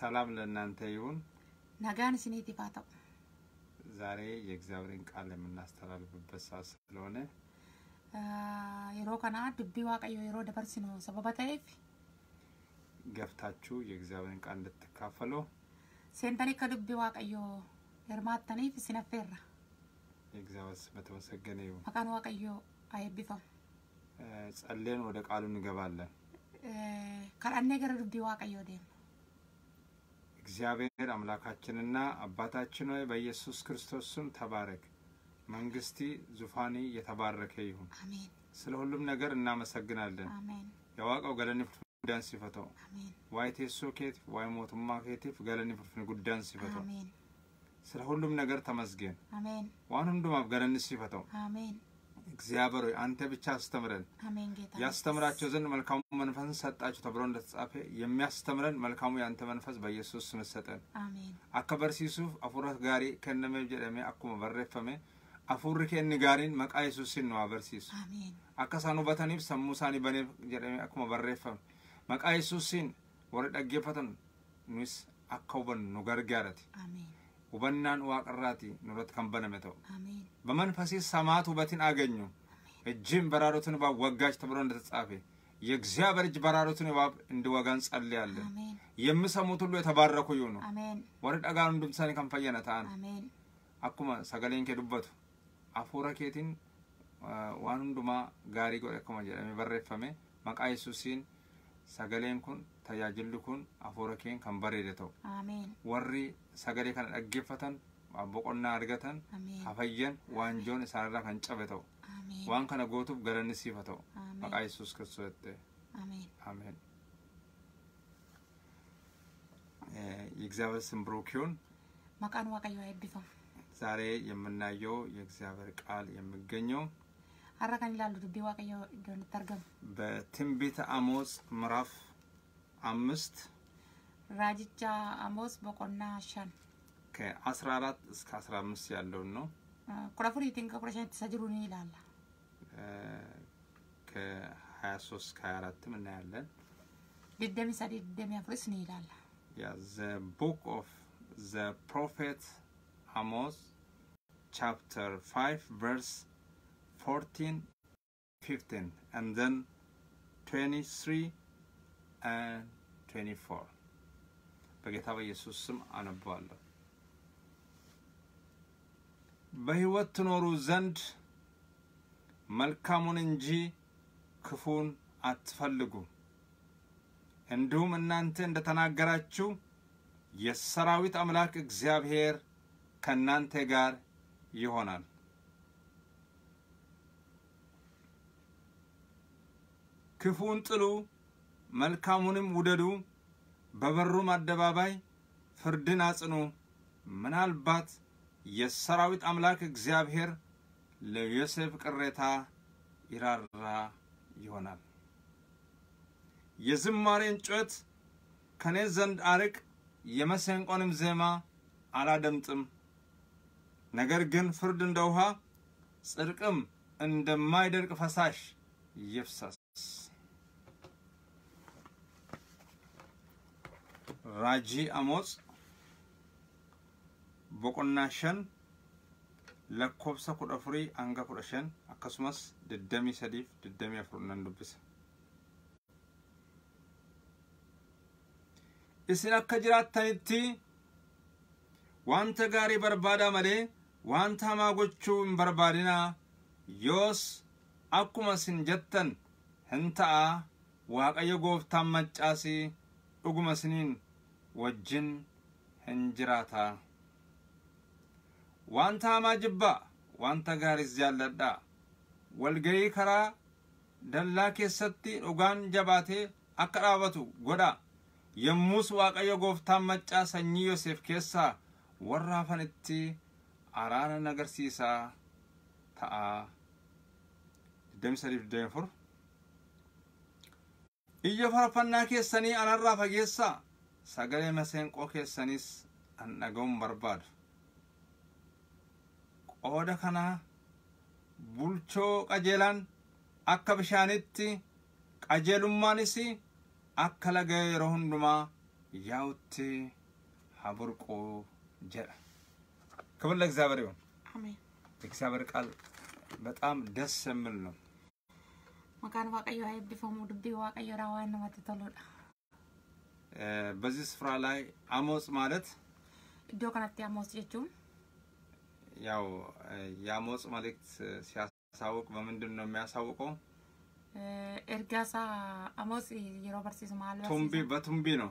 ሰላም ለእናንተ ይሁን። ነጋን ሲኔት ይፋታው። ዛሬ የእግዚአብሔርን ቃል የምናስተላልፍበት ሰዓት ስለሆነ የሮ ከና ድቢ ዋቀዮ የሮ ደበርሲ ነው ሰበበ ተኤፍ ገፍታችሁ የእግዚአብሔርን ቃል እንድትካፈሉ ሴንተኒ ከድቢ ዋቀዮ ሄርማተኒፍ ሲነፌራ የእግዚአብሔር ስም የተመሰገነ ይሁን። መቃን ዋቀዮ አይቢፋም። ጸልየን ወደ ቃሉ እንገባለን። ከላኔ ገረ ድቢ ዋቀዮ ደም እግዚአብሔር አምላካችንና አባታችን ሆይ በኢየሱስ ክርስቶስ ስም ተባረክ። መንግስቲ ዙፋኒ የተባረከ ይሁን። ስለ ሁሉም ነገር እናመሰግናለን። የዋቀው ገለኒ ጉዳን ሲፈተው ዋይ ቴሶ ኬት ዋይ ሞቱማ ኬቲፍ ገለኒ ፍርፍን ጉዳን ሲፈተው ስለ ሁሉም ነገር ተመስገን። ዋን ሁንዱማፍ ገለኒ ሲፈተው እግዚአብሔር አንተ ብቻ አስተምረን ያስተምራቸው ዘንድ መልካም መንፈስን ሰጣችሁ ተብሎ እንደተጻፈ የሚያስተምረን መልካሙ ያንተ መንፈስ በኢየሱስ ስም ሰጠን። አከበር ሲሱፍ አፉረት ጋሪ ከነመ ጀደሜ አኩመ በረፈሜ አፉሪ ከኒ ጋሪን መቃ ኢየሱስን ነው አበርሲሱ አከሳኑ በተኒብ ሰሙሳኒ በኔ ጀደሜ አኩመ በረፈሜ መቃ ኢየሱስን ወረ ደጌፈተን ኑስ አካ ሁበኑ ገርጋረት ሁበናን ዋቅራቲ ኑረት ከንበነመ ተው በመንፈሴ ሰማት ውበትን አገኙ እጅም በራሮትን ባወጋጅ ተብሎ እንደተጻፈ የእግዚአብሔር እጅ በራሩትን እባብ እንድወጋን ጸልያለን። የምሰሙት ሁሉ የተባረኩ ይሁኑ። ወደ ደጋኑ ድምሳን ከንፈየነ አኩመ ሰገሌን ከዱበቱ አፉረ ኬቲን ዋን ጋሪ ጎ መቃ የሱሲን ሰገሌን ኩን ተያጅል ኩን ከንበሬ ደተው ወሪ ሰገሌ ከነ ደጌፈተን boqonnaa argatan hafayyan waanjoon isaanirraa kan cabe ta'u waan kana gootuuf galanni siifa ta'u maqaa yesuus jette ameen. የእግዚአብሔር ስም Maqaan Waaqayyoo eebbifamu. Zaaree አይብቶም yigzaabeer qaal የእግዚአብሔር Har'a kan ilaallu dubbii Waaqayyoo iddoo nutti argamu. በትንቢተ Amoos ምዕራፍ Amist. Raajicha Amoos Boqonnaa Shan. ከ14 እስከ 15 ያለውን ነው። ኩራ ፍሪ ቲንከ ኩራ ይላል። ከ23 እስከ 24 እናያለን። ድደሚ ሰዲ ድደሚ አፍርስ ነው ይላል። ያ ዘ ቡክ ኦፍ ዘ ፕሮፌት አሞስ ቻፕተር 5 ቨርስ 14 15 and then 23 and 24 በጌታ በኢየሱስ ስም አነባለሁ። በሕይወት ትኖሩ ዘንድ መልካሙን እንጂ ክፉን አትፈልጉ። እንዲሁም እናንተ እንደተናገራችሁ የሰራዊት አምላክ እግዚአብሔር ከእናንተ ጋር ይሆናል። ክፉን ጥሉ፣ መልካሙንም ውደዱ። በበሩም አደባባይ ፍርድን አጽኑ። ምናልባት የሰራዊት አምላክ እግዚአብሔር ለዮሴፍ ቅሬታ ይራራ ይሆናል። የዝማሬን ጩኸት ከኔ ዘንድ አርቅ፣ የመሰንቆንም ዜማ አላደምጥም። ነገር ግን ፍርድ እንደ ውሃ ጽድቅም እንደማይደርቅ ፈሳሽ ይፍሰስ። ራጂ አሞጽ boqonnaa shan lakkoobsa kudha afurii hanga kudha shan akkasumas diddamii sadiif diddamii afur nan dubbisa. Isin akka jiraattanitti wanta gaarii barbaada malee wanta hamaa gochuu hin barbaadinaa yoos akkuma isin jettan hin ta'a waaqayyo gooftaan maccaasii dhuguma isiniin wajjin hin jiraataa. wanta hamaa jibbaa wanta gaaris jaalladhaa walgahii karaa dallaa keessatti dhugaan jabaatee akka dhaabatu godha yommus waaqayyo gooftaan maccaa sanyii yooseef keessaa warra hafanitti araana nagarsiisaa ta'a. 23-24 Iyya farfannaa keessanii anarraa fageessaa sagalee maseenqoo keessanis an dhaga'uun barbaadu. qooda kanaa bulchoo qajeelaan akka bishaanitti qajeelummaanis akka laga yeroo hundumaa yaa'utti haburqu jedha ክብር ለእግዚአብሔር ይሁን። አሜን። የእግዚአብሔር ቃል በጣም ደስ የሚል ነው። መካን ዋቀዮ ሀይቢፈሙ ድቤ ዋቀዮ ራዋን ማትተሉዳ በዚህ ስፍራ ላይ አሞጽ ማለት ኢዶ ከናቲ አሞጽ ጀቹን ያው የአሞጽ መልእክት ሲያሳውቅ በምንድን ነው የሚያሳውቀው? ኤርጋሳ አሞጽ የሮ በርሲስ ማለት ቱምቢ በቱምቢ ነው።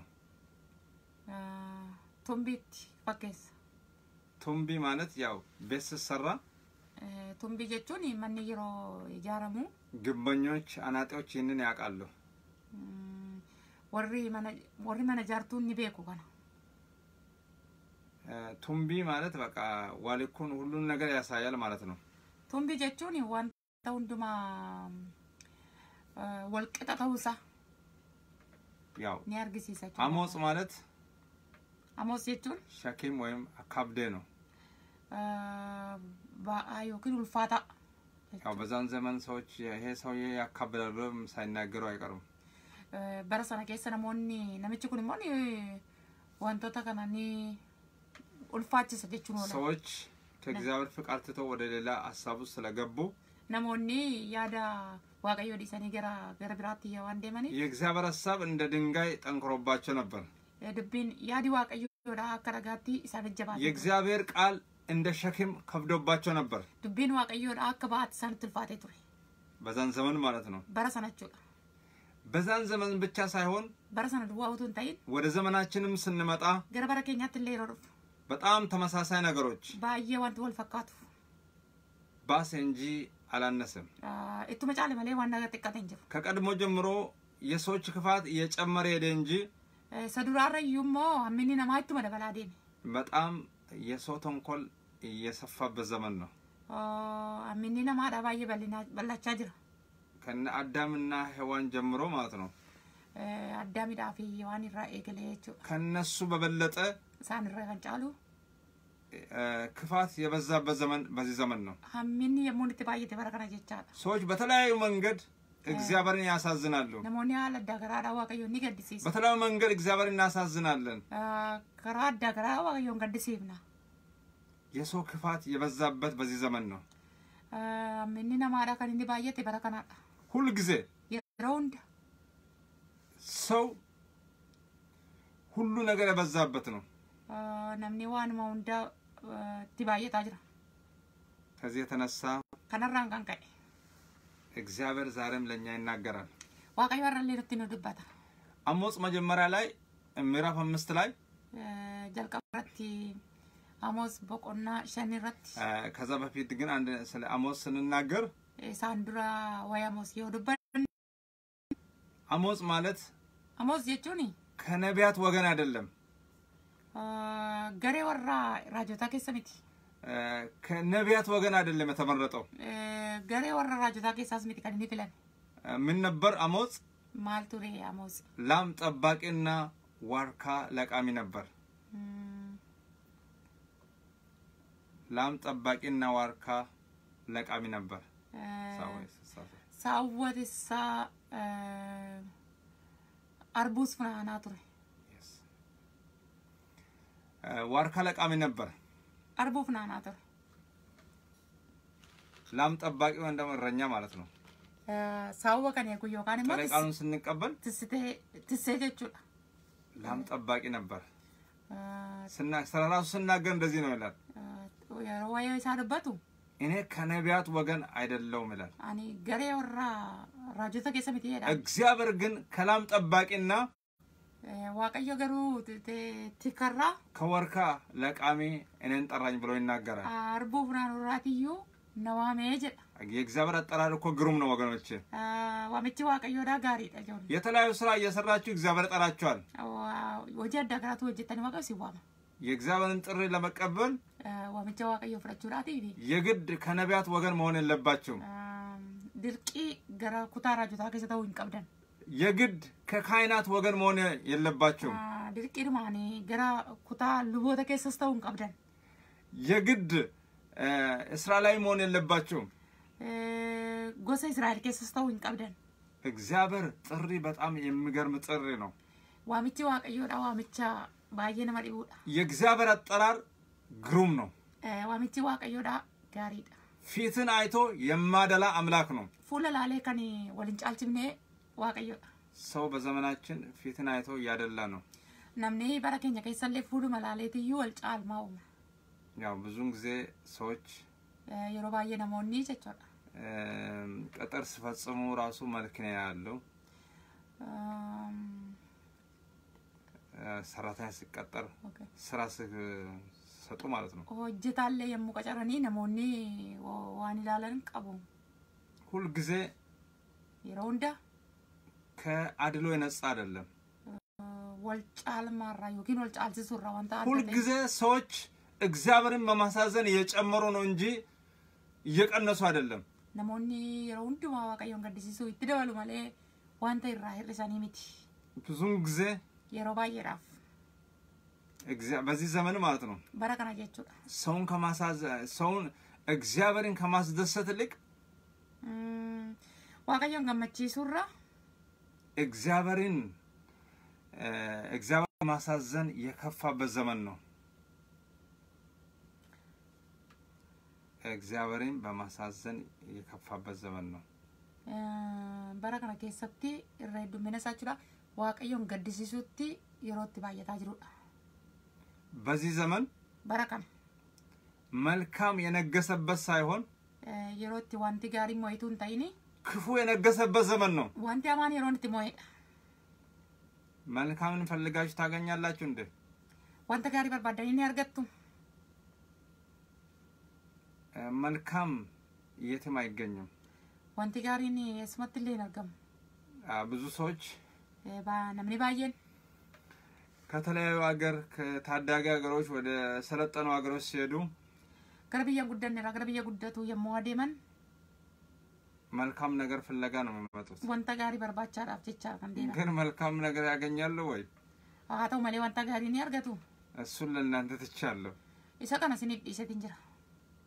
ቱምቢት ፈኬስ ቱምቢ ማለት ያው ቤት ስሰራ ቱምቢ ጀቹን መን የሮ ኢጃረሙ ግንበኞች፣ አናጤዎች ይህንን ያውቃሉ። ወሪ መነ ጃርቱን ኒ ቤኩ ቱምቢ ማለት በቃ ዋሊኩን ሁሉን ነገር ያሳያል ማለት ነው። ቱምቢ ጀቹን ዋንታ ሁንዱማ ወልቅጠ ተውሳ ያው ኒ አርግሲሰች አሞጽ ማለት አሞጽ ጀቹን ሸኪም ወይም አካብዴ ነው። ባአ ዮኪን ውልፋታ ያው በዛን ዘመን ሰዎች ይሄ ሰውዬ ያካብዳል ብሎም ሳይናገሩ አይቀሩም። በረሰነ ኬሰ ነሞኒ ነምች ሞኒ ዋንቶታ ከናኒ ulfaacha isa jechuun ሰዎች ከእግዚአብሔር ፍቃድ ትተው ወደ ሌላ ሀሳብ ስለገቡ ነሞኒ ያዳ ዋቀዮ ዲሰኒ ገራ ገረ ቢራት እየዋን የእግዚአብሔር ሀሳብ እንደ ድንጋይ ጠንክሮባቸው ነበር። ድብን ያዲ ዋቀዮ ዳ አከረጋቲ ኢሳ የእግዚአብሔር ቃል እንደ ሸክም ከብዶባቸው ነበር። ድብን ዋቀዮ ዳ አከ ባት ሰን ትልፋቴ በዛን ዘመን ማለት ነው። በረሰናቸው በዛን ዘመን ብቻ ሳይሆን በረሰና ድዋውቱን ታይን ወደ ዘመናችንም ስንመጣ ገረ በረከኛትን ሌሮ በጣም ተመሳሳይ ነገሮች ባየ ወንት ወል ፈቃቱ ባሰ እንጂ አላነሰም። እቱ መጫለ መለ ዋና ነገር ጥቃት እንጂ ከቀድሞ ጀምሮ የሰዎች ክፋት እየጨመረ ሄደ እንጂ ሰዱራረ ዩሞ አሚኒ ነማይቱ መደበላዴ በጣም የሰው ተንኮል እየሰፋበት ዘመን ነው። አሚኒ ነማ ዳባየ በላቻ ጅራ ከነ አዳምና ሔዋን ጀምሮ ማለት ነው። አዳሚ ዳፊ ሔዋን ይራ ኤገሌ ከነሱ በበለጠ ሳንረጋጫሉ ክፋት የበዛበት ዘመን በዚህ ዘመን ነው። ሀሚን የሙንት ባየ ተበረከና ጀቻለ ሰዎች በተለያዩ መንገድ እግዚአብሔርን ያሳዝናሉ። ነሞኒ አለ ዳገራራ ዋቀዮ በተለያዩ መንገድ እግዚአብሔርን እናሳዝናለን። ከራ ዳገራራ ዋቀዮ ገድሲብና የሰው ክፋት የበዛበት በዚህ ዘመን ነው። ምን ነማራ ከኒ ባየ ተበረከና ሁል ጊዜ የራውንድ ሰው ሁሉ ነገር የበዛበት ነው። namni waanuma hundaa itti baay'ataa jira። ከዚህ የተነሳ ከነራን ቀን ቀይ እግዚአብሔር ዛሬም ለእኛ ይናገራል። ዋቀዩ አረሌ ርቲ ነው ድባታ አሞጽ መጀመሪያ ላይ ምዕራፍ አምስት ላይ ጀልቀረቲ አሞጽ በቆና ሸኒረት ከዛ በፊት ግን አንድ ስለ አሞጽ ስንናገር ሳንዱራ ወይ አሞጽ የሆዱበት አሞጽ ማለት አሞጽ ጀቹኒ ከነቢያት ወገን አይደለም ገሬ ወራ raajotaa keessa miti. ከነቢያት ወገን አይደለም የተመረጠው። ገሬ ወረ ራጆታ ኬሳስ ሚት ቀድኒ ፊለን ምን ነበር አሞጽ? ማል አሞጽ ላም ጠባቂና ዋርካ ለቃሚ ነበር። ላም ጠባቂና ዋርካ ለቃሚ ነበር። ሳወትሳ አርቡስ ፍናና ቱሬ ዋርካ ለቃሚ ነበር አርቦፍና ናተር ላም ጠባቂ እንደም እረኛ ማለት ነው። ሳወ ከን የኩ ማለት ማ ቃሉን ስንቀበል ትሴ ጀቹላ ላም ጠባቂ ነበር። ስለ ራሱ ስናገር እንደዚህ ነው ይላል። ወይ ሳርበቱ እኔ ከነቢያት ወገን አይደለውም ይላል። ገሬ ወራ ራጆተ ኬሰ እግዚአብሔር ግን ከላም ጠባቂና Eh, ዋቀየ ገሩ ቲከራ ከወርካ ለቃሜ እኔን ጠራኝ ብሎ ይናገራል። አርቦ ብራን ወራትዮ ነዋሜ ጀዳ የእግዚአብሔር አጠራር እኮ ግሩም ነው ወገኖች። ዋምቺ ዋቀዮ ዳ ጋሪ ጠጆን የተለያዩ ስራ እየሰራችሁ እግዚአብሔር ጠራችኋል። ወጀ አዳገራቱ ወጀተን ዋቀ ሲዋማ የእግዚአብሔርን ጥሪ ለመቀበል ዋምቻ ዋቀዮ ፍራችሁ ዳት የግድ ከነቢያት ወገን መሆን የለባችሁም። ድርቂ ገራ ኩታራጆታ ከሰተው ይንቀብደን የግድ ከካህናት ወገን መሆን የለባቸው። ድርቂርማኒ ገራ ኩታ ልቦተ ከሰስተውን ቀብደን የግድ እስራኤላዊ መሆን የለባቸውም። ጎሰ እስራኤል ከሰስተውን ቀብደን እግዚአብሔር ጥሪ በጣም የሚገርም ጥሪ ነው። ዋምቺ ዋቀዮዳ ዋሚቻ ባየ ነማ ዲቡዳ የእግዚአብሔር አጠራር ግሩም ነው። ዋሚቺ ዋቀዮዳ ጋሪዳ ፊትን አይቶ የማደላ አምላክ ነው። ፉለላሌ ላሌ ከኒ ወልንጫልችምኔ waaqayyo ሰው በዘመናችን ፊትን አይተው እያደላ ነው። ነምኔ በረከኛ ከይሰለፍ ሁሉ መላለት እዩ ወልጫልማው ያው ብዙን ጊዜ ሰዎች የሮ ነሞኒ ቸቸው ቀጠር ሲፈጽሙ ራሱ መልክ ነው ያለው። ሰራተኛ ሲቀጠር ስራ ሲሰጡ ማለት ነው። ወጅታለ የሙቀጨረኒ ነሞኒ ዋን ይላለን ቀቡ ሁልጊዜ የሮ ከአድሎ የነጻ አይደለም። ወልጫል ማራዩ ግን ወልጫል ዝዙራ ዋንታ ሁልጊዜ ሰዎች እግዚአብሔርን በማሳዘን እየጨመሩ ነው እንጂ እየቀነሱ አይደለም። ለሞኒ የሮ ሁንዱማ ገድሲ ሰው ይትደበሉ ማለት ወንታ ይራ ሂርሳኒ ሚቲ ብዙን ጊዜ የሮ ባየራፍ በዚህ ዘመን ማለት ነው በረከና ጀቹ ሰውን ከማሳዘን ሰውን እግዚአብሔርን ከማስደሰት ይልቅ ገመቺ ሱራ እግዚአብሔርን እግዚአብሔር ማሳዘን የከፋበት ዘመን ነው። እግዚአብሔርን በማሳዘን የከፋበት ዘመን ነው። bara kana ረዱ irra heddummina isaa jechuudha waaqayyoon gaddisiisutti yeroo በዚህ ዘመን በረከም መልካም የነገሰበት ሳይሆን የሮት ዋንቲ ጋሪ ሞይቱን ታይኒ ክፉ የነገሰበት ዘመን ነው። ዋንቲ አማን የሮንቲ ሞይ መልካምን ፈልጋችሁ ታገኛላችሁ እንዴ? ዋንተ ጋሪ በርባዳን ይኔ ያርገቱ መልካም የትም አይገኝም። ዋንቲ ጋሪ ኒ ስመት ላይ ነገም ብዙ ሰዎች ነምኔ ባየን ከተለያዩ ሀገር ከታዳጊ ሀገሮች ወደ ሰለጠኑ ሀገሮች ሲሄዱ ገረብያ ጉዳን ገረብያ ጉደቱ የመዋዴመን መልካም ነገር ፍለጋ ነው የሚመጡት። ወንተ ጋሪ በርባቻ ዳፍ ጀቻ ከንዴና ግን መልካም ነገር ያገኛሉ ወይ? አቶ መሌ ወንተ ጋሪ ነው ያርገቱ። እሱን ለእናንተ ትቻለሁ። ኢሳ ሲኒ ኢሰ ትንጅራ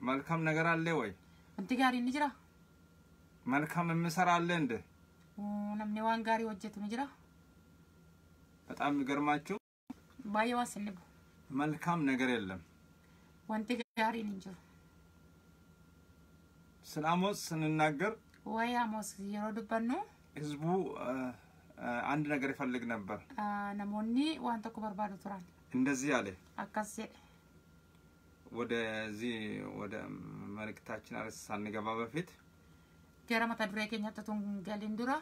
መልካም ነገር አለ ወይ? ወንቲ ጋሪ ንጅራ መልካም የምሰራ አለ እንደ ነምኔ ዋን ጋሪ ወጀቱ ንጅራ በጣም የሚገርማችሁ ባየዋ ስንቡ መልካም ነገር የለም። ወንቲ ጋሪ ንጅሩ ስለ አሞጽ ስንናገር ወይ ሐሙስ የሮ ዱበኑ ህዝቡ አንድ ነገር ይፈልግ ነበር። ነሞኒ ዋን ተኮ በርባዱ ቱራን እንደዚህ አለ አካስ ወደዚህ ወደ መልእክታችን አርዕስት ሳንገባ በፊት ገረ መታ ዱሬ ኬኛተቱን ገሊን ዱራ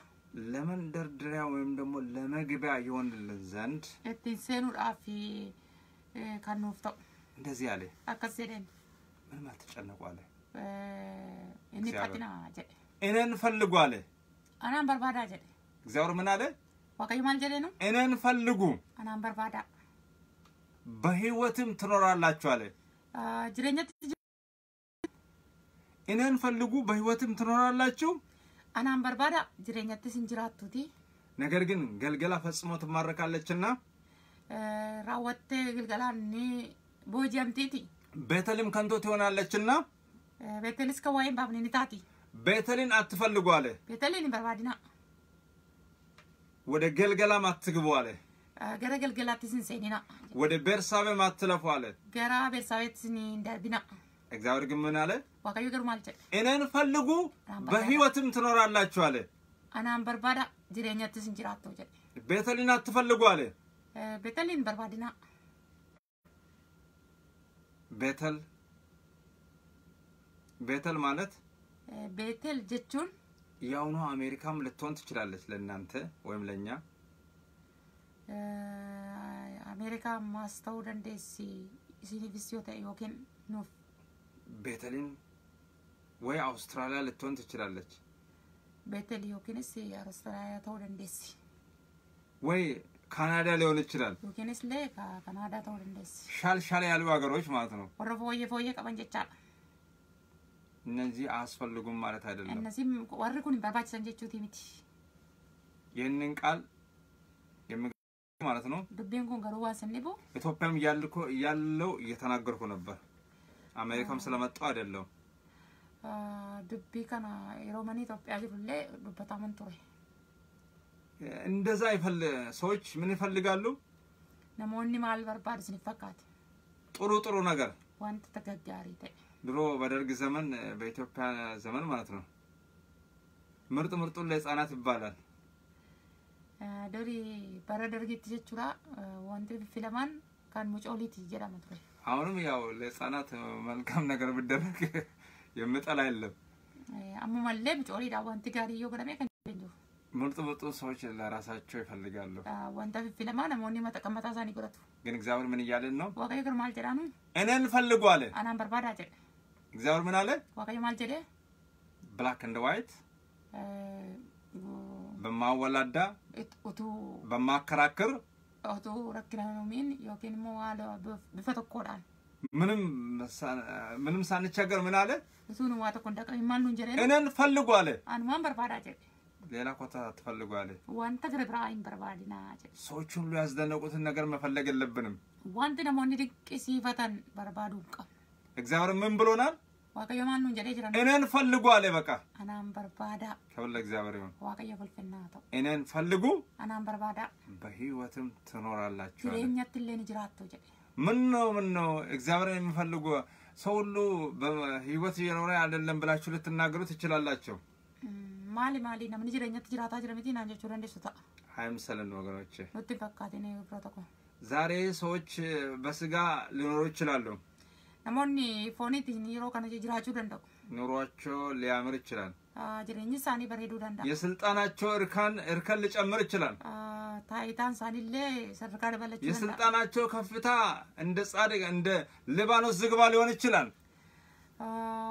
ለመንደርደሪያ ወይም ደግሞ ለመግቢያ የሆንልን ዘንድ እቲን ሴኑዳፊ ከኑፍ ተው እንደዚህ አለ አካስ ምን አትጨነቁ አለ እኒ ፓቲና ጀ እኔን ፈልጉ አለ። አናን በርባዳ ጀለ እግዚአብሔር ምን አለ? ዋቀዩ ማን ጀለ ነው? እኔን ፈልጉ አናን በርባዳ በህይወትም ትኖራላችሁ አለ። ጅረኛት እኔን ፈልጉ በህይወትም ትኖራላችሁ። አናን በርባዳ ጅረኛትስ እንጅራቱቲ ነገር ግን ገልገላ ፈጽሞ ትማረካለችና ራወቴ ግልገላ ኒ ቦጀምቲቲ ቤተልም ከንቶ ትሆናለችና ቤተልስ ከዋይም ባብኒ ንታቲ ቤተልን አትፈልጉ አለ። ቤተልን በርባዲና ወደ ገልገላም አትግቡ አለ። ገረ ገልገላትስን ሰኒና ወደ ቤርሳቤም አትለፉ አለ። ገራ ቤርሳቤትስን እንዳርቢና እግዚአብሔር ግን ምን አለ? ዋቀዩ ገሩ ማለት እኔን ፈልጉ በህይወትም ትኖራላችሁ አለ። አናን በርባዳ ጅሬኛትስን ጅራቶ ጀ ቤተልን አትፈልጉ አለ። ቤተልን በርባዲና ቤተል ቤተል ማለት ቤቴል ጀቹን ያውኑ አሜሪካም ልትሆን ትችላለች ለእናንተ ወይም ለእኛ አሜሪካ ማስተው ደንዴሲ ሲኒቪስዮተ ዮኬን ኑፍ ቤተሊን ወይ አውስትራሊያ ልትሆን ትችላለች ቤተል ዮኬንስ አውስትራሊያ ተው ደንዴሲ ወይ ካናዳ ሊሆን ይችላል። ዮኬንስ ለ ካናዳ ተው ደንዴሲ ሻል ሻል ያሉ ሀገሮች ማለት ነው። ወየ ፎየ ቀበንጀቻል እነዚህ አያስፈልጉም ማለት አይደለም። እነዚህም ዋሪ ኩን በርባችሰን ጀቹቲ ይህንን ቃል ማለት ነው። ዱቤን ኩን ገሩ ዋስንቡ ኢትዮጵያም ያለው እየተናገርኩ ነበር። አሜሪካም ስለመጣው አይደለም። ዱቢ ከና የሮመኒ ኢትዮጵያ ጅሩሌ ዱበታመን ቱሬ እንደዛ ይፈል ሰዎች ምን ይፈልጋሉ? ነሞኒ ማል ስንፈካት ጥሩ ጥሩ ነገር ዋንት ተገጋሪ ተይ ድሮ በደርግ ዘመን በኢትዮጵያ ዘመን ማለት ነው ምርጥ ምርጡን ለህፃናት ይባላል። ዶሪ በረ ደርጌት ጀቹራ ወንቲ ፊለማን ካን ሙጮሊት ይጀራም ቱሬ አሁንም ያው ለህፃናት መልካም ነገር ብደረግ የምጠላ የለም። አሙ ለ ሙጮሊ ዳ ወንቲ ጋር ይዮ ገረሜ ከን ምርጥ ምርጡ ሰዎች ለራሳቸው ይፈልጋሉ። ወንተ ፊለማን አሞኒ መጠቀመታ ዛኒ ይጎረቱ ግን እግዚአብሔር ምን እያለን ነው? ወቀይ ግርማል ጀራኑ እኔን ፈልጓለ አናን በርባዳ ጀራ እግዚአብሔር ምን አለ? ዋቀዩ ማልጀደ ብላክ ኤንድ ዋይት በማወላዳ ቱ በማከራክር ቱ ረክነሚን ዮኪን ሞ ዋለ ብፈ tokkodhaan ምንም ምንም ሳንቸገር ምን አለ? እሱን ዋ tokko hin dhaqne maal ፈልጉ አለ። አኑማን በርባዳ jedhe ሌላ ኮታ አትፈልጉ አለ። ዋንተ ግረ ብራ hin ሰዎች ሁሉ ያስደነቁትን ነገር መፈለግ የለብንም። እግዚአብሔር ምን ብሎናል? Waaqayyo maal nuun jedhee jira? Ineen falligu alee baqa. Anaan barbaada. Taballi እግዚአብሔር ይሁን። Waaqayyo bulfinnaa ta'u. Ineen falligu. Anaan barbaada. በሕይወትም ትኖራላችሁ። jireenyatti illee ni jiraattu jedhe. ምነው ምነው እግዚአብሔርን የሚፈልጉ ሰው ሁሉ በሕይወት እየኖረ አይደለም ብላችሁ ልትናገሩ ትችላላችሁ። ማሊ ማሊ ነምን ጅረኛት ጅራታ ጅረሚቲ ናን ጀቹ ደንደሱ ታ ሀይ ምሰለን ወገኖቼ ኑትን ፈካቴ ነው ብሮቶኮል ዛሬ ሰዎች በስጋ ሊኖሩ ይችላሉ። namoonni fooniitiin yeroo kana jiraachuu danda'u. ኑሯቸው ሊያምር ይችላል። ጅሬኝ ሳኒ በሬዱ ደንዳ የስልጣናቸው እርከን እርከን ሊጨምር ይችላል። ታይታን ሳኒሌ ሰርካ ደበለች የስልጣናቸው ከፍታ እንደ ጻድቅ እንደ ሊባኖስ ዝግባ ሊሆን ይችላል።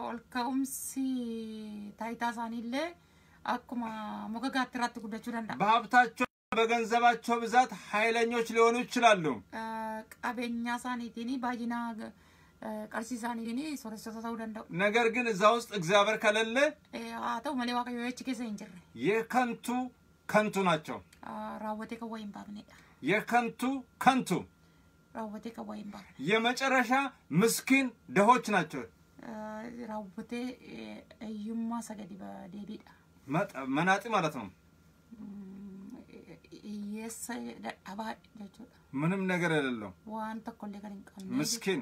ኦልከኡምሲ ታይታ ሳኒሌ አኩማ ሞገጋት ራት ጉደቹ ደንዳ በሀብታቸው በገንዘባቸው ብዛት ኃይለኞች ሊሆኑ ይችላሉ። ቀቤኛ ሳኒቲኒ ባጂና እኔ ኔ ሶረሶተተው ደንደው ነገር ግን እዛ ውስጥ እግዚአብሔር ከሌለ አተው መሌ ዋቀዮች ኬሰ እንጀር የከንቱ ከንቱ ናቸው ራወቴ ከወይም ባብኔ የከንቱ ከንቱ ራወቴ ከወይም ባብ የመጨረሻ ምስኪን ደሆች ናቸው ራወቴ እዩማ ሰገዲ በዴቢዳ መናጢ ማለት ነው ምንም ነገር የሌለው ዋን ተኮሌ ምስኪን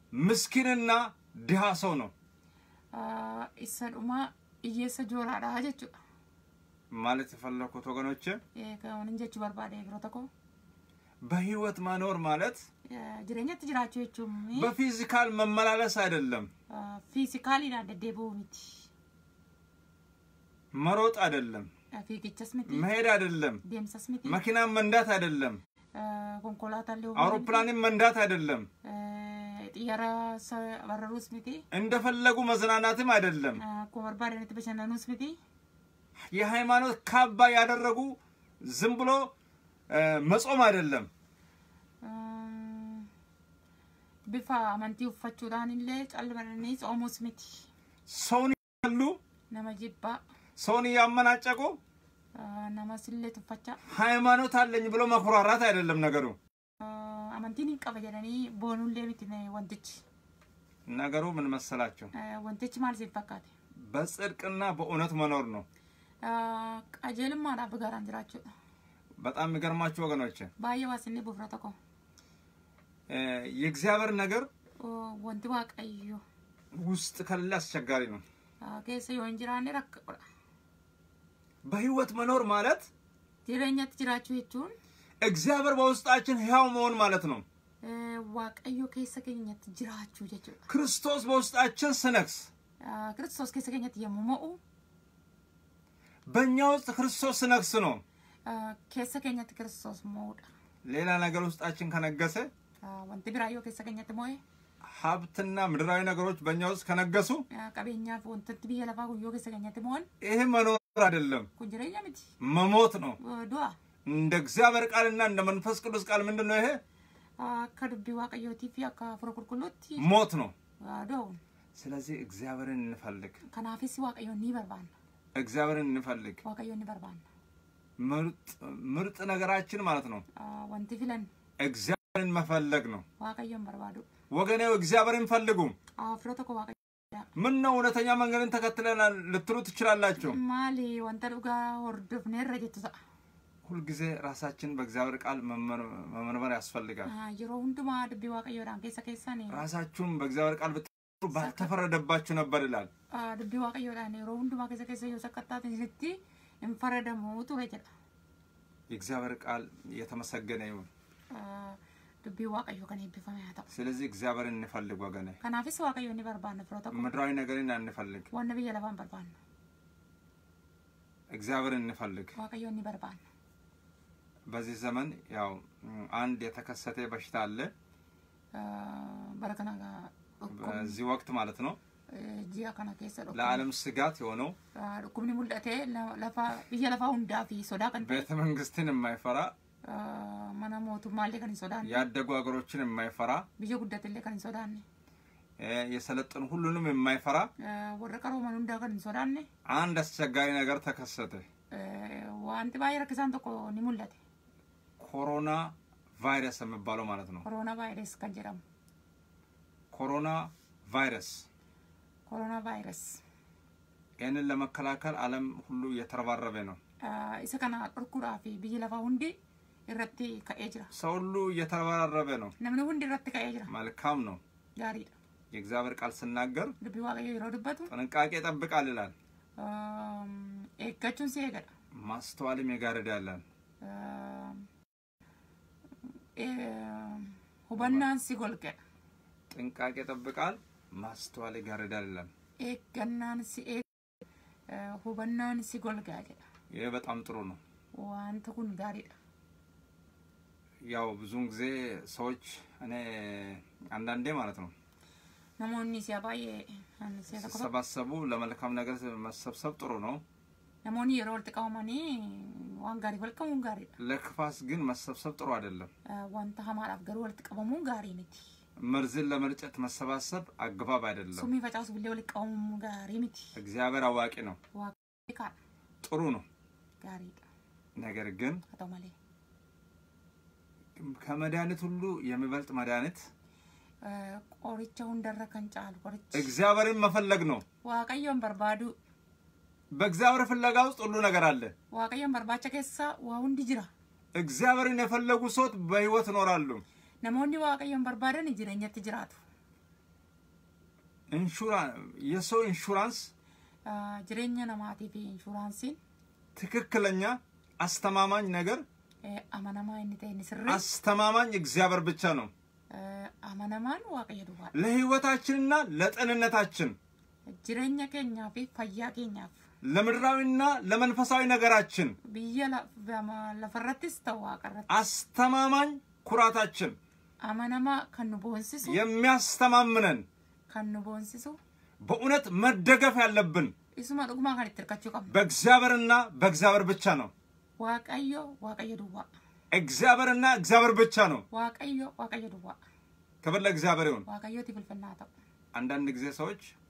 ምስኪንና ድሃ ሰው ነው። ኢሰዱማ እየሰ ጆራዳ ጀቹ ማለት የፈለኩት ወገኖቼ ከሁን ጀቹ በርባደ ግሮ በህይወት መኖር ማለት ጅረኛት ጅራቸው ቹም በፊዚካል መመላለስ አይደለም። ፊዚካሊ ናደደ በሆኑት መሮጥ አይደለም። መሄድ አይደለም። መኪና መንዳት አይደለም። ኮንኮላታ አውሮፕላንን መንዳት አይደለም። እንደፈለጉ መዝናናትም አይደለም። የሃይማኖት ካባ ያደረጉ ዝም ብሎ መጾም አይደለም። ቢፋ አመንቲ ኡፈቹዳን ኢሌ ጨልመኒ ጾሙስ ሚቲ ሰውን ያሉ ነመ ጅባ ሰውን እያመናጨቁ ነመ ስሌ ሃይማኖት አለኝ ብሎ መኩራራት አይደለም ነገሩ amantiin hin qaba jedhanii boonuullee miti wantichi ነገሩ ምን መሰላችሁ? ወንቲች ማል ሲል በጽድቅና በእውነት መኖር ነው። ቀጀልማ ዳብ ጋር አንጅራችሁ በጣም የሚገርማችሁ ወገኖች፣ ባየዋ ስኒ ቡፍራ የእግዚአብሔር ነገር ወንቲ ዋቀዩ ውስጥ ከሌለ አስቸጋሪ ነው። ኬሰ የወንጅራኔ ረክቁዳ በህይወት መኖር ማለት ጅረኛት ጅራችሁ የችውን እግዚአብሔር በውስጣችን ሕያው መሆን ማለት ነው። ዋቀዮ ከይሰ ከኝነት ጅራችሁ ጀጀ ክርስቶስ በውስጣችን ስነግስ ክርስቶስ ከይሰ ከኝነት የሞመኡ በእኛ ውስጥ ክርስቶስ ስነግስ ነው። ከይሰ ክርስቶስ መውዳ ሌላ ነገር ውስጣችን ከነገሰ ወንቲ ቢራዮ ከይሰ ሞይ ሀብትና ምድራዊ ነገሮች በእኛ ውስጥ ከነገሱ ቀቤኛ ወንተት ብዬ ለፋ ጉዮ ከይሰ ከኝነት መሆን ይህ መኖር አይደለም ኩንጅረኛ ምት መሞት ነው ዱአ እንደ እግዚአብሔር ቃልና እንደ መንፈስ ቅዱስ ቃል ምንድን ነው ይሄ? ከዱቢ ዋቀዮቲፊ አካ ፍሮኩልኩሎቲ ሞት ነው። አዶ። ስለዚህ እግዚአብሔርን እንፈልግ። ከናፊስ ዋቀዮኒ በርባን እግዚአብሔርን እንፈልግ። ዋቀዮኒ በርባን ምርጥ ምርጥ ነገራችን ማለት ነው። ወንቲ ፊለን እግዚአብሔርን መፈለግ ነው። ዋቀዮን በርባዱ ወገኔው እግዚአብሔርን ፈልጉ። ፍሮቶኮ ዋቀዮ ምን ነው እውነተኛ መንገድን ተከትለናል ልትሉ ትችላላችሁ። ማሊ ወንተ ዱጋ ወርዶፍኔ ረጀቱ ሁልጊዜ ራሳችን በእግዚአብሔር ቃል መመርመር ያስፈልጋል። የሮ ሁንዱማ ድቢ ዋቀዮዳን ኬሰ ኬሰን ራሳችሁን በእግዚአብሔር ቃል ብትጠሩ ባልተፈረደባችሁ ነበር ይላል። ድቢ ዋቀዮዳን የሮ ሁንዱማ ኬሰ ኬሰ ዮሰቀጣት እንስቲ እንፈረደሙ ቱሬ ጀዳ የእግዚአብሔር ቃል የተመሰገነ ይሁን። ዱቢ ዋቀዮ ከኔ ይብፈመ ያታው ስለዚህ እግዚአብሔርን እንፈልግ ወገኔ። ከናፊስ ዋቀዮ እንበርባን ፍሮተ ምድራዊ ነገርን አንፈልግ ወን ብየ ለባን በርባን እግዚአብሔርን እንፈልግ ዋቀዮ እንበርባን በዚህ ዘመን ያው አንድ የተከሰተ በሽታ አለ በረከና በዚህ ወቅት ማለት ነው ጂያ ከና ከሰ ዶክ ለዓለም ስጋት የሆነው ዶክምኒ ሙልደቴ ለፋ ይየለፋው እንዳፊ ሶዳ ቀንተ ቤተ መንግስትን የማይፈራ ማና ሞቱ ማሌ ከን ያደጉ አገሮችን የማይፈራ ብዬ ጉደት ለከን ሶዳ የሰለጠኑ ሁሉንም የማይፈራ ወረቀሮ ማን እንዳ ከን አንድ አስቸጋሪ ነገር ተከሰተ ዋንቲ ባይረክ ዛንተቆ ኒሙለቴ ኮሮና ቫይረስ የሚባለው ማለት ነው። ኮሮና ቫይረስ ከጀረም ኮሮና ቫይረስ ኮሮና ቫይረስ ይህንን ለመከላከል ዓለም ሁሉ እየተረባረበ ነው። ኢሰ ከና ቁርቁራ ፊ ብይ ለፋ ሁንዲ ኢረቲ ከኤ ጅራ ሰው ሁሉ እየተረባረበ ነው። ነምን ሁንዲ ኢረቲ ከኤ ጅራ መልካም ነው። ጋሪ የእግዚአብሔር ቃል ስናገር ልቢ ዋቀዮ ይሮድበቱ ጥንቃቄ ይጠብቃል ይላል። ኤጋቹን ሲሄገዳ ማስተዋልም የጋረዳ ያላል hubannaan si golgadha. Xinqaaqee xabbiqaal maastwaal gaariidhaa ይላል። ኤገናን ሲ ሁበናን ሲ ጎልጋ jedha. ይሄ በጣም ጥሩ ነው። ዋንተ ኩን ጋሪድha. ያው ብዙውን ጊዜ ሰዎች እኔ አንዳንዴ ማለት ነው namoonni siyaa baay'ee siyaasa qofa. Sabasabu lama lakkaam nagar sabsab xuru no. namoonni yeroo walitti qabamanii waan gaarii wal qabuun ግን መሰብሰብ ጥሩ አይደለም። ዋንታ ሀማራፍ ገሩ ወልት ቀበሙን ጋሪ ነቲ መርዝን ለመርጨት መሰባሰብ አግባብ አይደለም። ሱሚ ፈጫስ ብሌ ወልት ቀበሙን ጋሪ ነቲ እግዚአብሔር አዋቂ ነው። ጥሩ ነው ጋሪዳ ነገር ግን ከመድኃኒት ሁሉ የሚበልጥ መድኃኒት ቆሪቻውን ደረከን ጫል ቆሪች እግዚአብሔርን መፈለግ ነው። ዋቀዮን በርባዱ በእግዚአብሔር ፍለጋ ውስጥ ሁሉ ነገር አለ። ዋቀየን በርባቸ ኬሳ ዋሁንዲ ጅራ እግዚአብሔርን የፈለጉ ሰዎች በህይወት ይኖራሉ። ነሞኒ ዋቀየን በርባደን ጅረኛት ጅራቱ የሰው ኢንሹራንስ ጅሬኛ ነማቲፍ ኢንሹራንሲን ትክክለኛ አስተማማኝ ነገር አመነማ አስተማማኝ እግዚአብሔር ብቻ ነው። አመነማን ዋቀየ ለህይወታችንና ለጤንነታችን ጅሬኛ ኬኛፊ ፈያ ኬኛፍ ለምድራዊና ለመንፈሳዊ ነገራችን አስተማማኝ ኩራታችን አማናማ ከኑ ቦንሲሱ የሚያስተማምነን ከኑ ቦንሲሱ በእውነት መደገፍ ያለብን ኢሱማ ዱጉማ ካን ተርካቸው ቀብ በእግዚአብሔርና በእግዚአብሔር ብቻ ነው። ዋቀዮ ዋቀዮ ዱዋ እግዚአብሔርና እግዚአብሔር ብቻ ነው። ዋቀዮ ዋቀዮ ዱዋ ክብር ለእግዚአብሔር ይሁን። ዋቀዮ ትፍልፍና አንዳንድ ጊዜ ሰዎች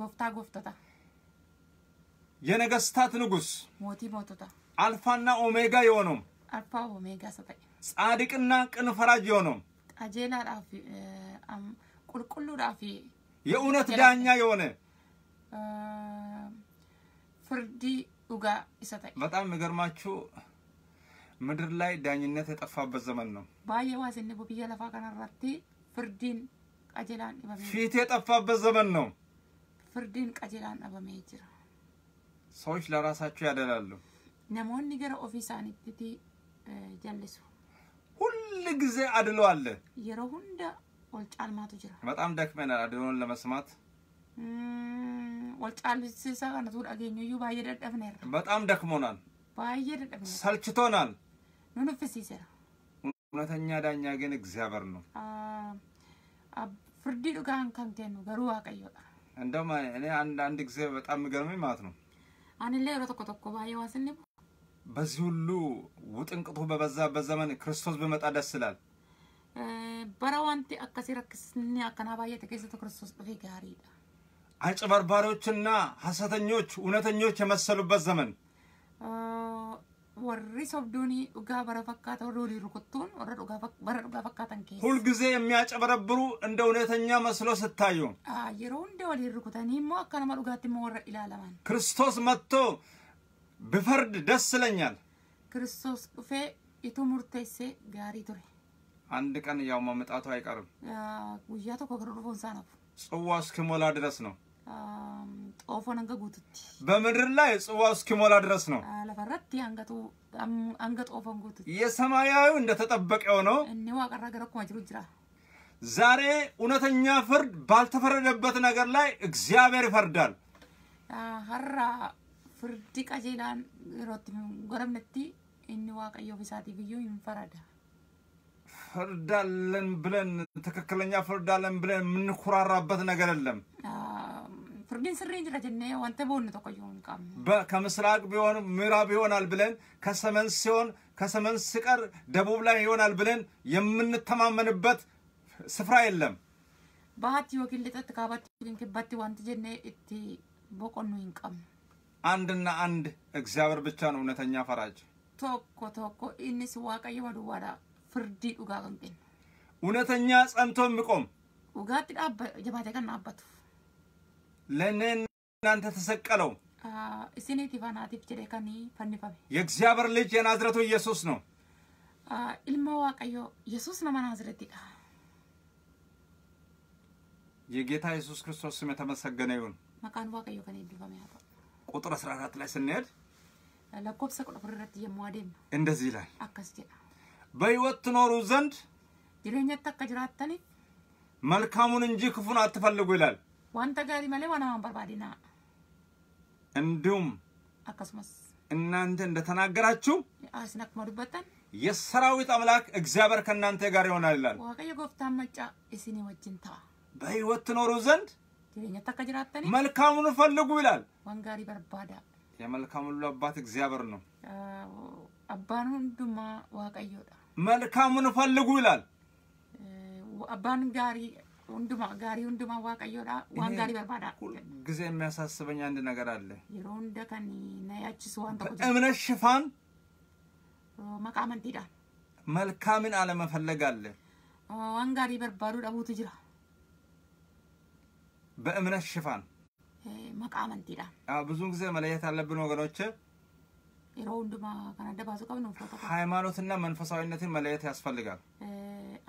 ጎፍታ ጎፍተታ የነገስታት ንጉስ ሞቲ ሞቶታ አልፋና ኦሜጋ የሆነውም አልፋ ኦሜጋ ሰጠ ጻድቅና ቅን ፈራጅ የሆነውም ቃጄላ ዳፊ ቁልቁሉ ራፊ የእውነት ዳኛ የሆነ ፍርዲ ኡጋ ይሰጠ በጣም የሚገርማችሁ ምድር ላይ ዳኝነት የጠፋበት ዘመን ነው። ባየ ዋስኒ ቡብየ ለፋ ከነራቲ ፍርዲን ፊት የጠፋበት ዘመን ነው። ፍርድን ቀጀላን አበሜ ጅራ ሰዎች ለራሳቸው ያደላሉ። ነሞኒ ገረ ኦፊ ኢሳኒቲቲ ጀልሱ ሁል ጊዜ አድሎ አለ። የሮ ሁንደ ወልጫልማቱ ጅራ በጣም ደክመናል አድሎን ለመስማት ወልጫልሲሳ ከነቱ ዳገኙዩ ባየ ደደፍነር በጣም ደክሞናል። ባየ ደደፍነር ሰልችቶናል። ኑንፍሲሰራ እውነተኛ ዳኛ ግን እግዚአብሔር ነው። ፍርድ dhugaan kan ነው garuu waaqayyoodha እንደውም እኔ አንድ አንድ ጊዜ በጣም የሚገርመኝ ማለት ነው አንሌ የሮ ቶኮ ቶኮ ባየ ዋስንቡ በዚህ ሁሉ ውጥንቅጡ በበዛበት ዘመን ክርስቶስ በመጣ ደስ ይላል በረ ዋንቲ አካሴ ረክስኒ አከና ባየተ ኬሰተ ክርስቶስ ጥፊ ጋሪ አጭበርባሪዎችና ሐሰተኞች እውነተኞች የመሰሉበት ዘመን ወሪ ሰብዶኒ ዱጋ በረፈካተ ወሮሊ ሩኩቱን ወረ ዱጋ በረ ዱጋ ፈካተን ኬ ሁልጊዜ የሚያጨበረብሩ እንደ እውነተኛ መስሎ ስታዩ አየሮ እንደ ወሊ ሩኩተኒ ሞ አካነማ ዱጋቲ ሞ ወረ ኢላለማን ክርስቶስ መጥቶ ብፈርድ ደስ ይለኛል። ክርስቶስ ቁፌ የቱሙርቴሴ ጋሪ ቱሬ አንድ ቀን ያው መምጣቱ አይቀርም። ጉያቶ ኮግሮ ሩፎንሳ ነው ጽዋ ድረስ ነው። ጦፎን አንገጉትቲ በምድር ላይ ጽዋው እስኪሞላ ድረስ ነው። ለፈረቲ አንገቱ አንገት ኦፎን ጉትቲ የሰማያዊ እንደተጠበቀ ነው። እኔ ዋቀራ ገረኩ ማጅሩ ጅራ ዛሬ እውነተኛ ፍርድ ባልተፈረደበት ነገር ላይ እግዚአብሔር ይፈርዳል። ሀራ ፍርድ ቀጀላን ሮት ጎረምነቲ እኒ ዋቀዮ ፊሳቲ ብዮ ይንፈረዳ ፍርዳለን ብለን ትክክለኛ ፍርዳለን ብለን የምንኮራራበት ነገር የለም። ፍርድን ስሬ እንጅረትነ ዋንተ በሆን ተቆየውን ቃም ከምስራቅ ቢሆን ምዕራብ ይሆናል ብለን ከሰመን ሲሆን ከሰመን ስቀር ደቡብ ላይ ይሆናል ብለን የምንተማመንበት ስፍራ የለም። ባሀት ዮኪን ልጠት ካባት ዮኪን ክባት ዋንቲ ጀነ እቲ በቆኑ ይንቀም አንድና አንድ እግዚአብሔር ብቻ ነው እውነተኛ ፈራጅ። ቶኮ ቶኮ ኢንስ ዋቀየ ወደዋዳ ፍርዲ ዱጋ ቀንቄን እውነተኛ ጸንቶ የሚቆም ዱጋት ጃባቴ ቀን አባቱ ለእኔ እናንተ ተሰቀለው። isiniif ifaanaatiif jedhe kanii fannifame. የእግዚአብሔር ልጅ የናዝረቱ ኢየሱስ ነው። የጌታ ኢየሱስ ክርስቶስ ስም የተመሰገነ ይሁን። መቃን ዋቀዮ ከኔ ቢፈም ያቶ ቁጥር 14 ላይ ስንሄድ ለኮብሰ ቁጥር ፍርረት የማዋዴም እንደዚህ ይላል። አከስ ጀዳ ትኖሩ ዘንድ ጅሬኛ ተከ መልካሙን እንጂ ክፉን አትፈልጉ ይላል። wanta gaarii malee waan hamaan barbaadina እንዲሁም akkasumas እናንተ እንደተናገራችሁ አስን አክማ የሰራዊት አምላክ እግዚአብሔር ከእናንተ ጋር ይሆናል ይላል። ዋቀየ ጎፍታን መጫ እስኒ ወጅን ታ በህይወት ትኖሩ ዘንድ ጅሬኛ ተከ ጅራተኒ መልካሙን ፈልጉ ይላል። ወንጋሪ በርባዳ የመልካም ሁሉ አባት እግዚአብሔር ነው። አባን ሁንዱማ ዋቀዮዳ መልካሙን ፈልጉ ይላል። አባን ጋሪ ወንድማ ጋሪ ወንድማ ዋቀዮዳ ዋን ጋሪ በባዳ ጊዜ የሚያሳስበኝ አንድ ነገር አለ። የሮ እንደከኒ ነያችስ ዋን ተቆጭ እምነት ሽፋን መቃመን ዲዳ መልካምን አለመፈለግ አለ። ዋን ጋሪ በርባዱ ደቡት ትጅራ በእምነት ሽፋን መቃመን ዲዳ ብዙውን ጊዜ መለየት አለብን ወገኖች። የሮ ወንድማ ከናደ ባሱ ቀብ ነው ሃይማኖትና መንፈሳዊነትን መለየት ያስፈልጋል።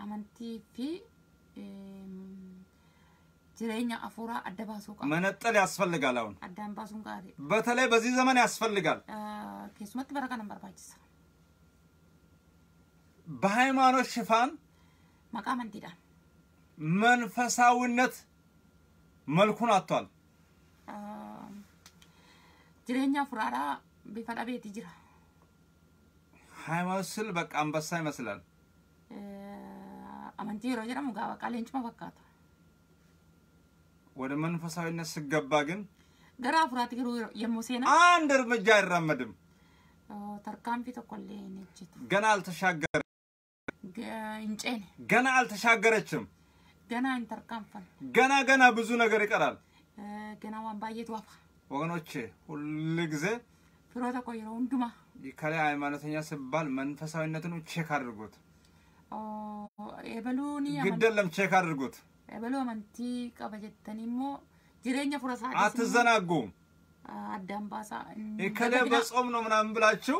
አመንቲ ፊ ጅሬኛ አፎራ አደባሶ ቃ መነጠል ያስፈልጋል። አሁን አዳምባሱን ቃሪ በተለይ በዚህ ዘመን ያስፈልጋል። ኬሱመት በረካ ነበር ባጅሳ በሃይማኖት ሽፋን መቃም እንዲዳ መንፈሳዊነት መልኩን አጥቷል። ጅሬኛ ፉራራ ቢፈዳ ቤት ይጅራ ሃይማኖት ስል በቃ አንበሳ ይመስላል። አመንቲ ሮ ጀረሙ ጋባ ቃሌንጭ መፈካታ ወደ መንፈሳዊነት ስገባ ግን ገራ አፍራት ግሩ ነው። አንድ እርምጃ አይራመድም። ተርካንፊ ተቆሌ ነችት ገና አልተሻገረ እንጨን ገና አልተሻገረችም። ገና እንተርካም እንተርካንፈን ገና ገና ብዙ ነገር ይቀራል። ገና ዋንባየት ዋፋ ወገኖቼ ሁሉ ጊዜ ፍሮተ ቆይሮ እንዱማ ከላይ ሃይማኖተኛ ስባል መንፈሳዊነትን ቼክ አድርጉት። የበሉኒ ግድ የለም ቼክ አድርጉት። baloo amantii qaba jettanii immoo አትዘናጉም። አዳም ባሳ በጾም ነው ምናምን ብላችሁ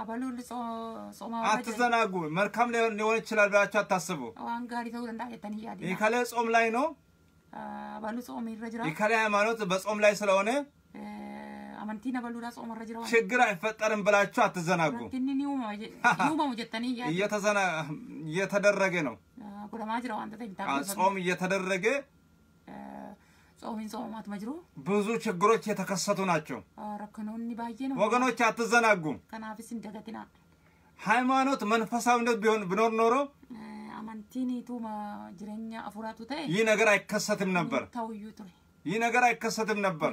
አበሉን ጾማ አትዘናጉ። መልካም ሊሆን ይችላል ብላችሁ አታስቡ። ዋን ተው እንዳ የተን ይያዲ ጾም ላይ ነው አበሉ ጾም ይረጅራ እከሌ ሃይማኖት በጾም ላይ ስለሆነ ችግር አይፈጠርም ብላችሁ አትዘናጉ። እየተደረገ ነው ጾም እየተደረገ ብዙ ችግሮች የተከሰቱ ናቸው። ወገኖች አትዘናጉም። ሃይማኖት መንፈሳዊነት ቢሆን ቢኖር ኖሮ ይህ ነገር አይከሰትም ነበር። ይህ ነገር አይከሰትም ነበር።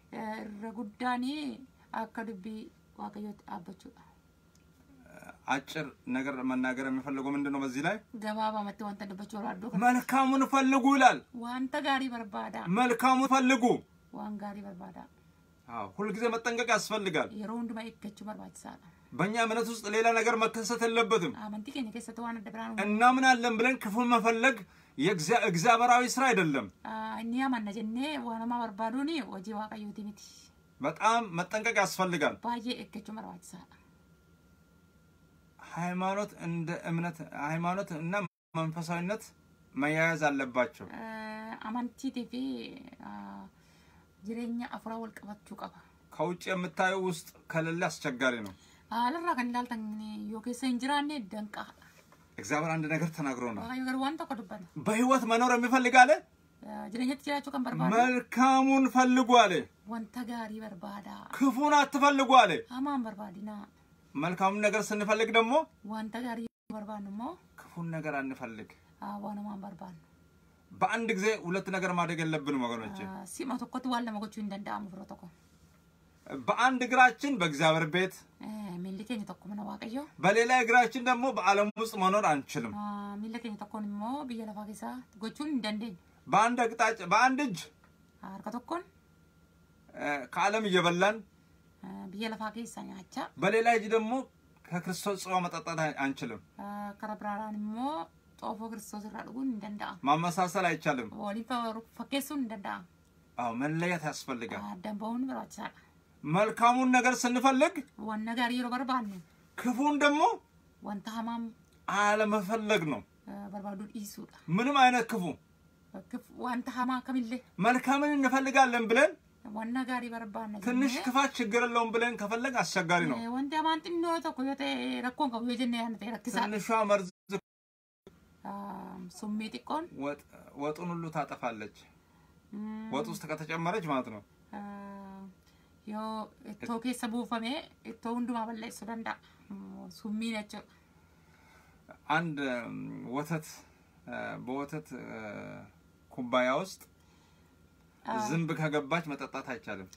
ረጉዳኔ guddaanii አጭር ነገር መናገር የሚፈልገው ምንድን ነው? በዚህ ላይ ገባባ መጥ ወንተ መልካሙን ፈልጉ ይላል። ዋንተ ጋሪ በርባዳ መልካሙን ፈልጉ ዋን ጋሪ በርባዳ። አዎ ሁልጊዜ መጠንቀቅ ያስፈልጋል። በእኛ እምነት ውስጥ ሌላ ነገር መከሰት የለበትም። አመንቲ ከሰተዋን ብለን መፈለግ እግዚአብሔራዊ ስራ አይደለም። እኒያ ማነ ጀኔ ዋነማ በርባዱኒ ወጂ ዋቀዩት ሚቲ በጣም መጠንቀቅ ያስፈልጋል። ባዬ እገቹ ሳ ሃይማኖት እንደ እምነት ሃይማኖት እና መንፈሳዊነት መያያዝ አለባቸው። አማንቲ ቲቪ ጅሬኛ አፍራ ወልቀባችሁ ቀባ ከውጭ የምታየው ውስጥ ከሌለ አስቸጋሪ ነው። አለራ ከንዳልተን ዮኬሰ እንጅራኔ ደንቃ እግዚአብሔር አንድ ነገር ተናግሮናል። በህይወት መኖር የሚፈልግ አለ መልካሙን ፈልጉ አለ። ክፉን አትፈልጉ አለ። መልካሙን ነገር ስንፈልግ ደግሞ ክፉን ነገር አንፈልግ። አዋን በርባን በአንድ ጊዜ ሁለት ነገር ማደግ የለብንም ወገኖች። ሲማ ቶኮት ዋለ መጎቹ እንደንዳ አምፍሮ ተኮ በአንድ እግራችን በእግዚአብሔር ቤት በሌላ እግራችን ደግሞ በዓለም ውስጥ መኖር አንችልም። በአንድ አቅጣጫ በአንድ እጅ ከዓለም እየበላን በሌላ እጅ ደግሞ ከክርስቶስ ጽዋ መጠጣት አንችልም። ጦፎ ክርስቶስ irraa dhuguun ማመሳሰል አይቻልም። ወሊን ፈኬሱን hin danda'a. መለየት ያስፈልጋል። አዳም በሆኑ ብራቻ መልካሙን ነገር ስንፈልግ ዋን ነገር ይሮ ነው ክፉን ደግሞ ወንታ ሀማም አለመፈለግ ነው። በርባዱ ኢሱዳ ምንም አይነት ክፉ ዋንታ ሀማ ከሚል መልካምን እንፈልጋለን ብለን ነገር ጋሪ ነው ትንሽ ክፋት ችግር የለውም ብለን ከፈለግ አስቸጋሪ ነው። ወን ማንት ነው ተቆየተ ረኮን ከው የጀነ ያን ተረክሳ ትንሿ መርዝ ሱሜ ወጥ ወጡን ሁሉ ታጠፋለች። ወጥ ውስጥ ከተጨመረች ማለት ነው። yoo ittoo keessa buufame ittoo hundumaa balleessuu danda'a summii jechuudha. አንድ ወተት በወተት ኩባያ ውስጥ ዝንብ ከገባች መጠጣት አይቻልም።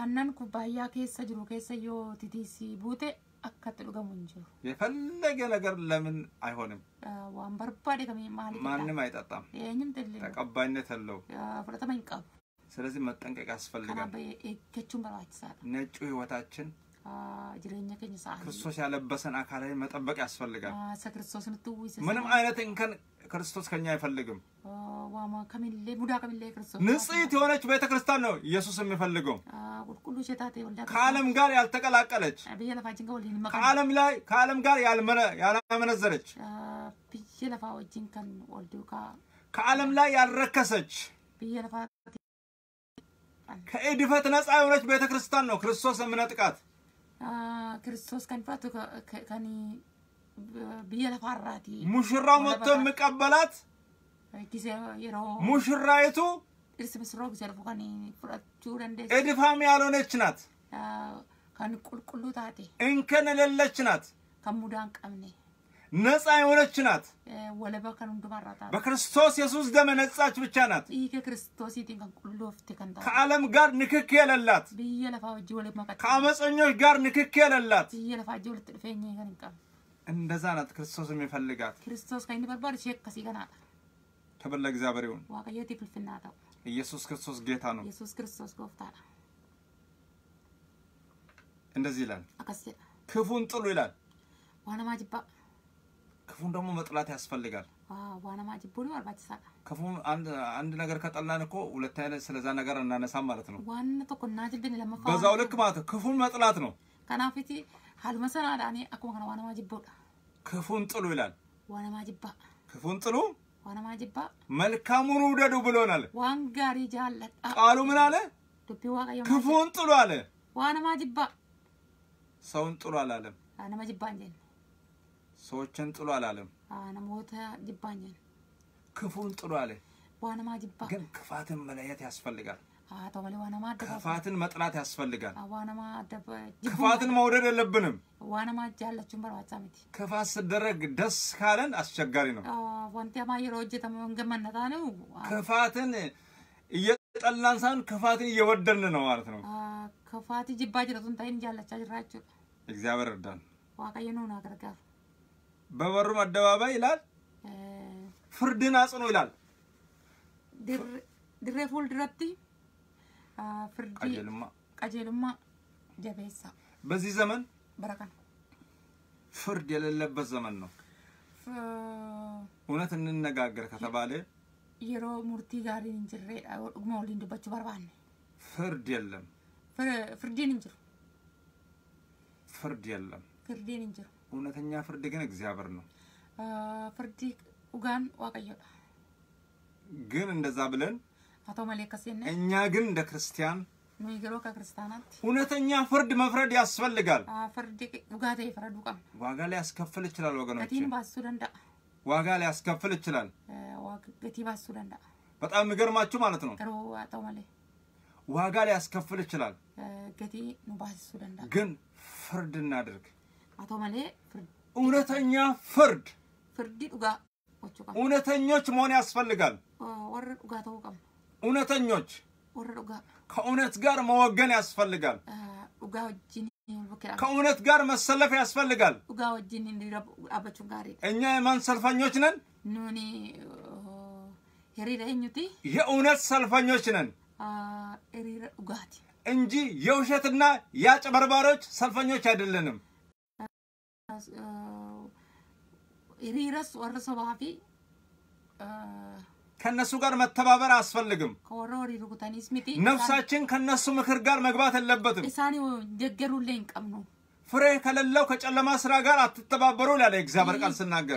aannan kubbaayyaa keessa jiru keessa yoo titiisii buute akkatti dhugamu hin jiru. የፈለገ ነገር ለምን አይሆንም? ዋን በርባዴ ከሚ ማንም አይጠጣም። ተቀባይነት አለው። ፍለተማ ይንቀቡ ስለዚህ መጠንቀቅ ያስፈልጋል። ነጩ ህይወታችን ክርስቶስ ያለበሰን አካላዊ መጠበቅ ያስፈልጋል። ምንም አይነት እንከን ክርስቶስ ከኛ አይፈልግም። ንጽሕት የሆነች ቤተ ክርስቲያን ነው ኢየሱስ የሚፈልገው። ከዓለም ጋር ያልተቀላቀለች፣ ከዓለም ላይ ከዓለም ጋር ያላመነዘረች፣ ከዓለም ላይ ያልረከሰች ከእድፈት ነፃ የሆነች ክርስቲያን ነው ክርስቶስ የምነጥቃት። ክርስቶስ ከንፋቱ ከኒ ብየ ለፋራቲ ሙሽራው መጥቶ የሚቀበላት ሙሽራይቱ እርስ ምስሮ ዘርፉ ከኒ ፍረቹ ደንደ እድፋም ያልሆነች ናት። ከኒ ቁልቁሉ ታቴ እንከን የሌለች ናት። ከሙዳን ቀምኔ ነፃ የሆነች ናት። በክርስቶስ የሱስ ደም ነጻች ብቻ ናት። ከዓለም ጋር ንክክ የለላት፣ ከአመፀኞች ጋር ንክክ የለላት። እንደዛ ናት ክርስቶስ የሚፈልጋት። ክርስቶስ ከኝ በርባር ሼክ ከሲ ገና ክብር ይሁን። ዋቀየቲ ፍልፍና ተው ኢየሱስ ክርስቶስ ጌታ ነው። ኢየሱስ ክርስቶስ ጎፍታ እንደዚህ ይላል፣ ክፉን ጥሉ ይላል ዋነማጅባ ክፉን ደግሞ መጥላት ያስፈልጋል። ክፉ አንድ ነገር ከጠላን እኮ ሁለት አይነት ስለዛ ነገር እናነሳም ማለት ነው። በዛው ልክ ማለት ክፉን መጥላት ነው። ከናፊቲ ሀልመሰን አዳኔ አኩማ ከነ ዋነማ ጅቦዳ ክፉን ጥሉ ይላል። ዋነማ ጅባ ክፉን ጥሉ ዋነማ ጅባ መልካሙን ውደዱ ብሎናል። ዋን ጋሪ ጃለጣ ቃሉ ምን አለ? ክፉን ጥሉ አለ። ዋነማ ጅባ ሰውን ጥሉ አላለም። ዋነማ ጅባ እንዴ ሰዎችን ጥሎ አላለም። አነሞተ ጅባኛል ክፉን ጥሎ አለ። ዋነማ ጅባ ግን ክፋትን መለየት ያስፈልጋል። ክፋትን መጥላት ያስፈልጋል። ክፋትን መውደድ የለብንም። ክፋት ስደረግ ደስ ካለን አስቸጋሪ ነው። ክፋትን እየጠላን ሳይሆን ክፋትን እየወደድን ነው ማለት ነው። ክፋት ጅባ ጅረቱን ታይ እንጂ አለቻ ጅራችሁ እግዚአብሔር እርዳን። ዋቀየኑ ነው ናገርጋፍ በበሩም አደባባይ ይላል ፍርድን አጽኑ ይላል። ድሬ ድረቲ ፍርድ ቀጀልማ ጀቤሳ በዚህ ዘመን በረካ ፍርድ የሌለበት ዘመን ነው። እውነት እንነጋገር ከተባለ የሮ ሙርቲ ጋር እንጅሬ ዱግማ ወሊን ዱበቹ በርባን ፍርድ የለም። ፍርዲን እንጅሩ ፍርድ የለም። ፍርዲን እንጅሩ እውነተኛ ፍርድ ግን እግዚአብሔር ነው። ፍርዲ ኡጋን ዋቀዮ ግን እንደዛ ብለን አቶ መለከሴነ እኛ ግን እንደ ክርስቲያን ሚግሮ ከክርስቲያናት እውነተኛ ፍርድ መፍረድ ያስፈልጋል። ፍርድ ኡጋቴ ይፈረዱ ቀም ዋጋ ሊያስከፍል ይችላል። ወገኖች ባሱ ደንዳ ዋጋ ሊያስከፍል ይችላል። ገቲ ባሱ ደንዳ በጣም የሚገርማችሁ ማለት ነው። ጥሩ አቶ መለ ዋጋ ሊያስከፍል ይችላል። ገቲ ኑባሱ ደንዳ ግን ፍርድ እናድርግ። አቶ መሌ ፍርድ እውነተኛ ፍርድ ፍርድ ዱጋ እውነተኞች መሆን ያስፈልጋል። ወር ዱጋ ተው ቀም እውነተኞች ወር ዱጋ ከእውነት ጋር መወገን ያስፈልጋል። ዱጋ eh, ወጅን ከእውነት ጋር መሰለፍ ያስፈልጋል። ዱጋ ወጅን እንዲረብ አበቹ ጋር እኛ የማን ሰልፈኞች ነን? ኑኒ ሄሪዳ ኙቲ የእውነት ሰልፈኞች ነን ዱጋቲ eh, እንጂ የውሸትና የአጭበርባሪዎች ሰልፈኞች አይደለንም። ሪረስ ወር ሰባፊ ከነሱ ጋር መተባበር አያስፈልግም። ነፍሳችን ከነሱ ምክር ጋር መግባት የለበትም። ኢሳኒ ጀገሩልኝ ቀምኑ ፍሬ ከሌለው ከጨለማ ስራ ጋር አትተባበሩ ላለ እግዚአብሔር ቃል ስናገር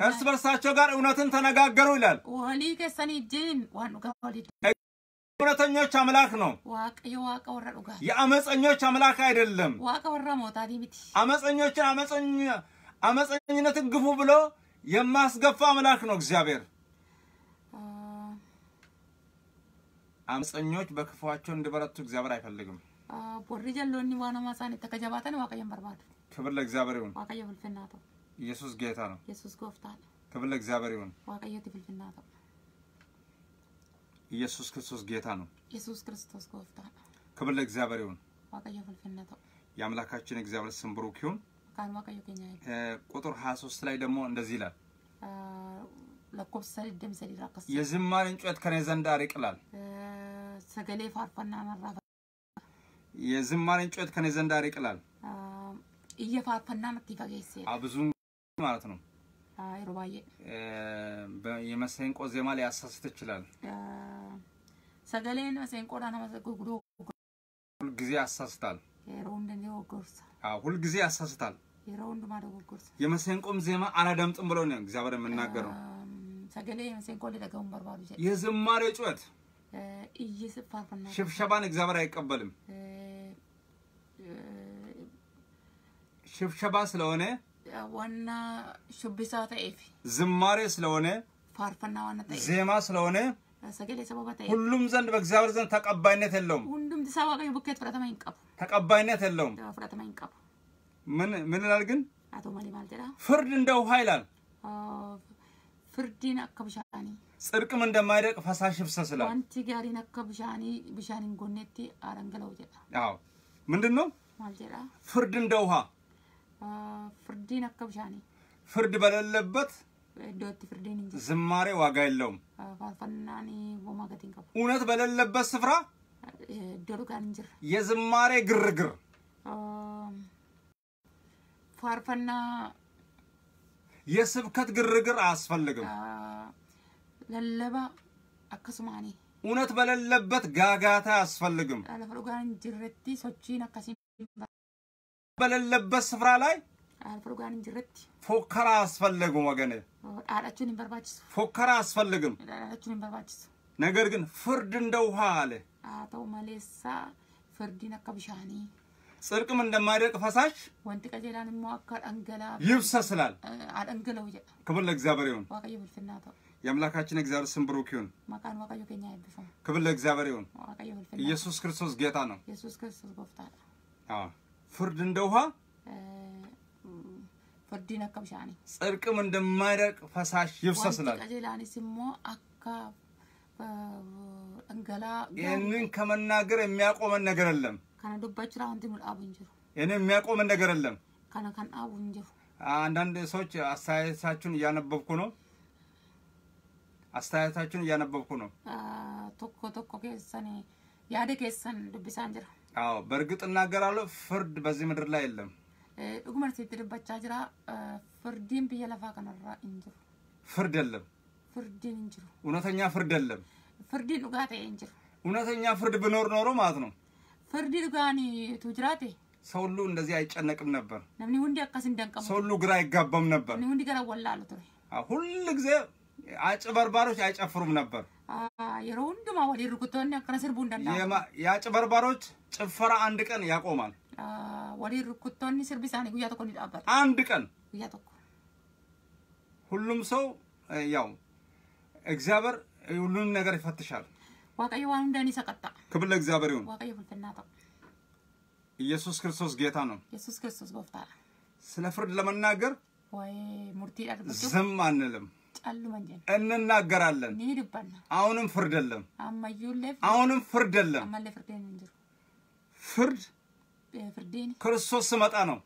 ከእርስ በርሳቸው ጋር እውነትን ተነጋገሩ ይላል። የኩነተኞች አምላክ ነው። የአመፀኞች አምላክ አይደለም። አመፀኞችን አመፀኝነትን ግፉ ብሎ የማስገፋ አምላክ ነው እግዚአብሔር። አመፀኞች በክፉአቸው እንዲበረቱ እግዚአብሔር አይፈልግም። ቦሪ ጀሎኒ ዋናማ ሳን ተከጀባተን ዋቀየን በርባዱ ክብር ለእግዚአብሔር ይሁን። ዋቀየ ፍልፍናቶ ኢየሱስ ጌታ ነው። ኢየሱስ ጎፍታ ነው። ክብር ለእግዚአብሔር ይሁን። ዋቀየት ፍልፍናቶ ኢየሱስ ክርስቶስ ጌታ ነው። ኢየሱስ ክርስቶስ ጎፍታ ክብር ለእግዚአብሔር ይሁን። ዋቀየ የአምላካችን እግዚአብሔር ስም ብሩክ ይሁን። ቁጥር 23 ላይ ደግሞ እንደዚህ ይላል ደም የዝማሬን እንጨት ከኔ ዘንድ አርቅላል ሰገሌ ፋርፈና ነራፈ የዝማሬን እንጨት ከኔ ዘንድ አርቅላል ይላል። እየፋርፈና ምትፈገይሴ አብዙን ማለት ነው አይ ሩባዬ የመሰንቆ ዜማ ላይ ያሳስት ይችላል። ሰገሌን መሰንቆዳን ጉጉዶ ሁልጊዜ ያሳስታል። ሁልጊዜ ያሳስታል። የመሰንቆም ዜማ አላዳምጥም ብለው ነው እግዚአብሔር የምናገረው። ሰገሌ መሰንቆ ሊደገሙ በርባሉ የዝማሬ ጩኸት ሽብሸባን እግዚአብሔር አይቀበልም። ሽብሸባ ስለሆነ ዋና ሹቢሳ ተኤፍ ዝማሬ ስለሆነ ፋርፈና ዋና ተኤፍ ዜማ ስለሆነ ሰገሌ ሰበባ ተኤፍ ሁሉም ዘንድ በእግዚአብሔር ዘንድ ተቀባይነት የለውም። ሁሉም ዲሳባ ጋር ቡኬት ፍረተማ ይንቀቡ ተቀባይነት የለውም። ፍረተማ ይንቀቡ ምን ምን ይላል ግን አቶ ማሊ ማልጀራ ፍርድ እንደ ውሃ ይላል ፍርዲን አከብሻኒ ብሻኒ ጽድቅም እንደማይደቅ ፈሳሽ ይፍሰስ ይላል። ዋንቲ ጋሪን አከ ብሻኒ ብሻኒን ጎኔቲ አረንገለው ጀዳ አዎ ምንድን ነው ፍርድ እንደ ውሃ ፍርዲን አከብሻኒ ፍርድ በሌለበት ዝማሬ ዋጋ የለውም። እውነት በሌለበት ስፍራ የዝማሬ ግርግር ፋርፈና የስብከት ግርግር አያስፈልግም። ለለባ አከሱማኒ እውነት በሌለበት ጋጋታ አያስፈልግም። ለፈሉጋን ጅረቲ ሶቺን አከሲም በሌለበት ስፍራ ላይ ፎከራ አስፈለግም ወገን፣ ፎከራ አስፈልግም። ነገር ግን ፍርድ እንደ ውሃ አለ ጽድቅም እንደማይደርቅ ፈሳሽ ወንት ቀጀላን ሞአካ አንገላ ይብሰስላል አንገለው ይ ክብር ለእግዚአብሔር ይሁን። ዋቀዩ ብልፍና ተው የአምላካችን እግዚአብሔር ስም ብሩክ ይሁን። ማካን ዋቀዩ ከኛ ይብሰ ክብር ለእግዚአብሔር ይሁን። ዋቀዩ ብልፍና ኢየሱስ ክርስቶስ ጌታ ነው። ኢየሱስ ክርስቶስ ጎፍታ አዎ ፍርድ እንደ ውሃ ፍርዲን አከ ብሻኒ ጽድቅም እንደማይደርቅ ፈሳሽ ይፍሰስ ይላል። አካ እንገላ ይህንን ከመናገር የሚያቆመን ነገር የለም። ከነ ዱባችሁ ሁንቲ ሙልአቡ እንጅሩ ይህንን የሚያቆመን ነገር የለም። ከነ ከን አቡ እንጅሩ አንዳንድ ሰዎች አስተያየታችሁን እያነበብኩ ነው። አስተያየታችሁን እያነበብኩ ነው። ቶኮ ቶኮ ኬሰን ያደ ኬሰን ዱብሳን ጅራ አዎ በእርግጥ እናገራለሁ፣ ፍርድ በዚህ ምድር ላይ የለም። ዱጉመን ሲትድበቻ ጅራ ፍርዲን ብዬ ለፋ ከነራ እንጅሩ ፍርድ የለም። ፍርዲን እንጅሩ እውነተኛ ፍርድ የለም። ፍርድ ዱጋ ተኤ እንጅሩ እውነተኛ ፍርድ ብኖር ኖሮ ማለት ነው ፍርድ ዱጋኒ ቱ ሰው ሁሉ እንደዚህ አይጨነቅም ነበር። ነምኒ ሁንዲ አካስ እንደንቀም ሰው ሁሉ ግራ አይጋባም ነበር። ሁንዲ ገራ ወላሉ ቱሬ ሁል ጊዜ አጭበርባሮች አይጨፍሩም ነበር። yeroo hundumaa walii rukuttoonni akkana sirbuun danda'amu. Yaa cibarbaroch ጭፈራ አንድ ቀን ያቆማል። ወሊ ርኩቶኒ ስርቢ ሳኒ ጉያ ተኮኒ ዳበር አንድ ቀን ጉያ ተኮ ሁሉም ሰው ያው እግዚአብሔር ሁሉን ነገር ይፈትሻል። ዋቀዩ ዋን እንደኒ ሰቀጣ ክብር ለእግዚአብሔር ይሁን። ዋቀዩ ፍልፍና ተው ኢየሱስ ክርስቶስ ጌታ ነው። ኢየሱስ ክርስቶስ ጎፍታ ስለ ፍርድ ለመናገር ወይ ሙርቲ ዝም አንልም። እንናገራለን። አሁንም ፍርድ የለም። አሁንም ፍርድ የለም። ፍርድ ክርስቶስ ስመጣ ነው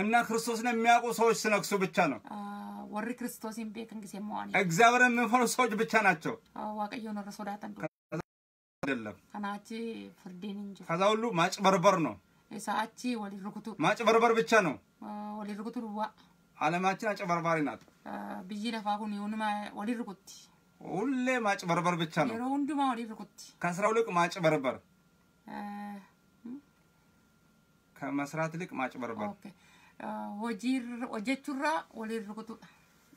እና ክርስቶስን የሚያውቁ ሰዎች ስነግሱ ብቻ ነው። ወሪ ክርስቶስን ቤክን ጊዜ መዋል እግዚአብሔርን የምንፈሩ ሰዎች ብቻ ናቸው። ከዛ ሁሉ ማጭበርበር ነው። ማጭበርበር ብቻ ነው። አለማችን አጭበርባሪ ናት። ብይ ለፋኩን የሆንማ ወሊር ቁቲ ሁሌ ማጭበርበር ብቻ ነው። የሮ ወሊር ቁቲ ከስራው ልቅ ማጭበርበር ከመስራት ልቅ ማጭበርበር ሆጂር ሆጀቹራ ወሊር ቁቱ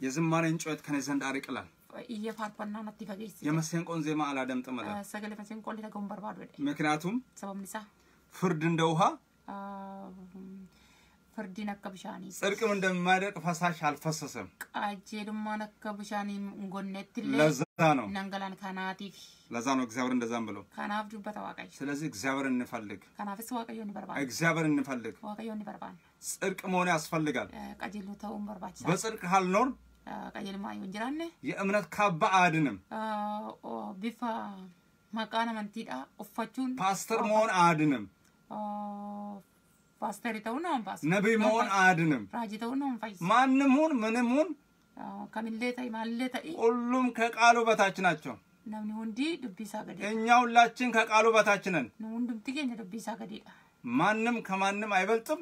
የዝማሬን ጩኸት ከኔ ዘንድ አርቅላል። እየፋርፈና ናት ይፈገይስ የመሰንቆን ዜማ አላደምጥም አለ ሰገለ መሰንቆን ለተገውን በርባዶ ምክንያቱም ሰበብ ፍርድ እንደ ፍርዲን akka bishaanii ጽድቅም እንደማይደርቅ ፈሳሽ አልፈሰሰም። ቃጀልማን ድማ ነከብሻኒ እንጎነት ለዛ ነው ነንገላን ካናቲ ለዛ ነው እግዚአብሔር እንደዛም ብሎ ከናፍ ዱበተ ዋቀይ ስለዚህ እግዚአብሔር እንፈልግ ከናፍስ ዋቀዮ ንበርባ እግዚአብሔር እንፈልግ ዋቀዮ ንበርባ ጽድቅ መሆን ያስፈልጋል። ቃጀሉ ተውን በርባች በጽድቅ ካልኖር ቃጀልማ ይንጅራነ የእምነት ካባ አያድንም ቢፋ መቃን መንቲዳ ኡፋቹን ፓስተር መሆን አያድንም ፓስተር ተውና ነብይ መሆን አያድንም። ማንም ሁን ምንም ሁን ሁሉም ከቃሉ በታች ናቸው። ነምን ዱቢሳ ገዴ እኛ ሁላችን ከቃሉ በታች ነን። ትገኝ ዱቢሳ ገዴ ማንም ከማንም አይበልጥም።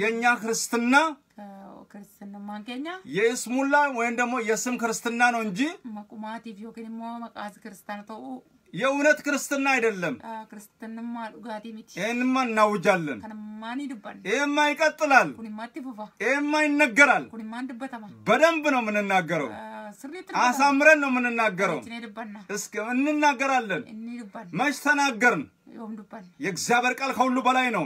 የእኛ ክርስትና ክርስትና የስሙላ ወይም ደግሞ የስም ክርስትና ነው እንጂ የእውነት ክርስትና አይደለም። ይህንማ እናውጃለን። ይህማ ይቀጥላል። ይህማ ይነገራል። በደንብ ነው የምንናገረው። አሳምረን ነው የምንናገረው። እስኪ እንናገራለን። መች ተናገርን? የእግዚአብሔር ቃል ከሁሉ በላይ ነው።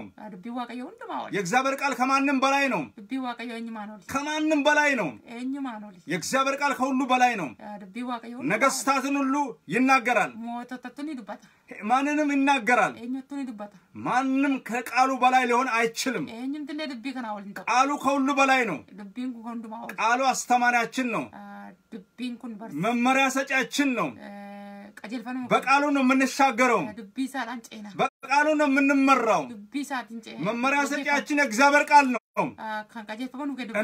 የእግዚአብሔር ቃል ከማንም በላይ ነው። ከማንም በላይ ነው። የእግዚአብሔር ቃል ከሁሉ በላይ ነው። ነገስታትን ሁሉ ይናገራል። ማንንም ይናገራል። ማንም ከቃሉ በላይ ሊሆን አይችልም። ቃሉ ከሁሉ በላይ ነው። ቃሉ አስተማሪያችን ነው። መመሪያ ሰጪያችን ነው። በቃሉ ነው የምንሻገረው። በቃሉ ነው የምንመራው። መመሪያ ሰጪያችን እግዚአብሔር ቃል ነው።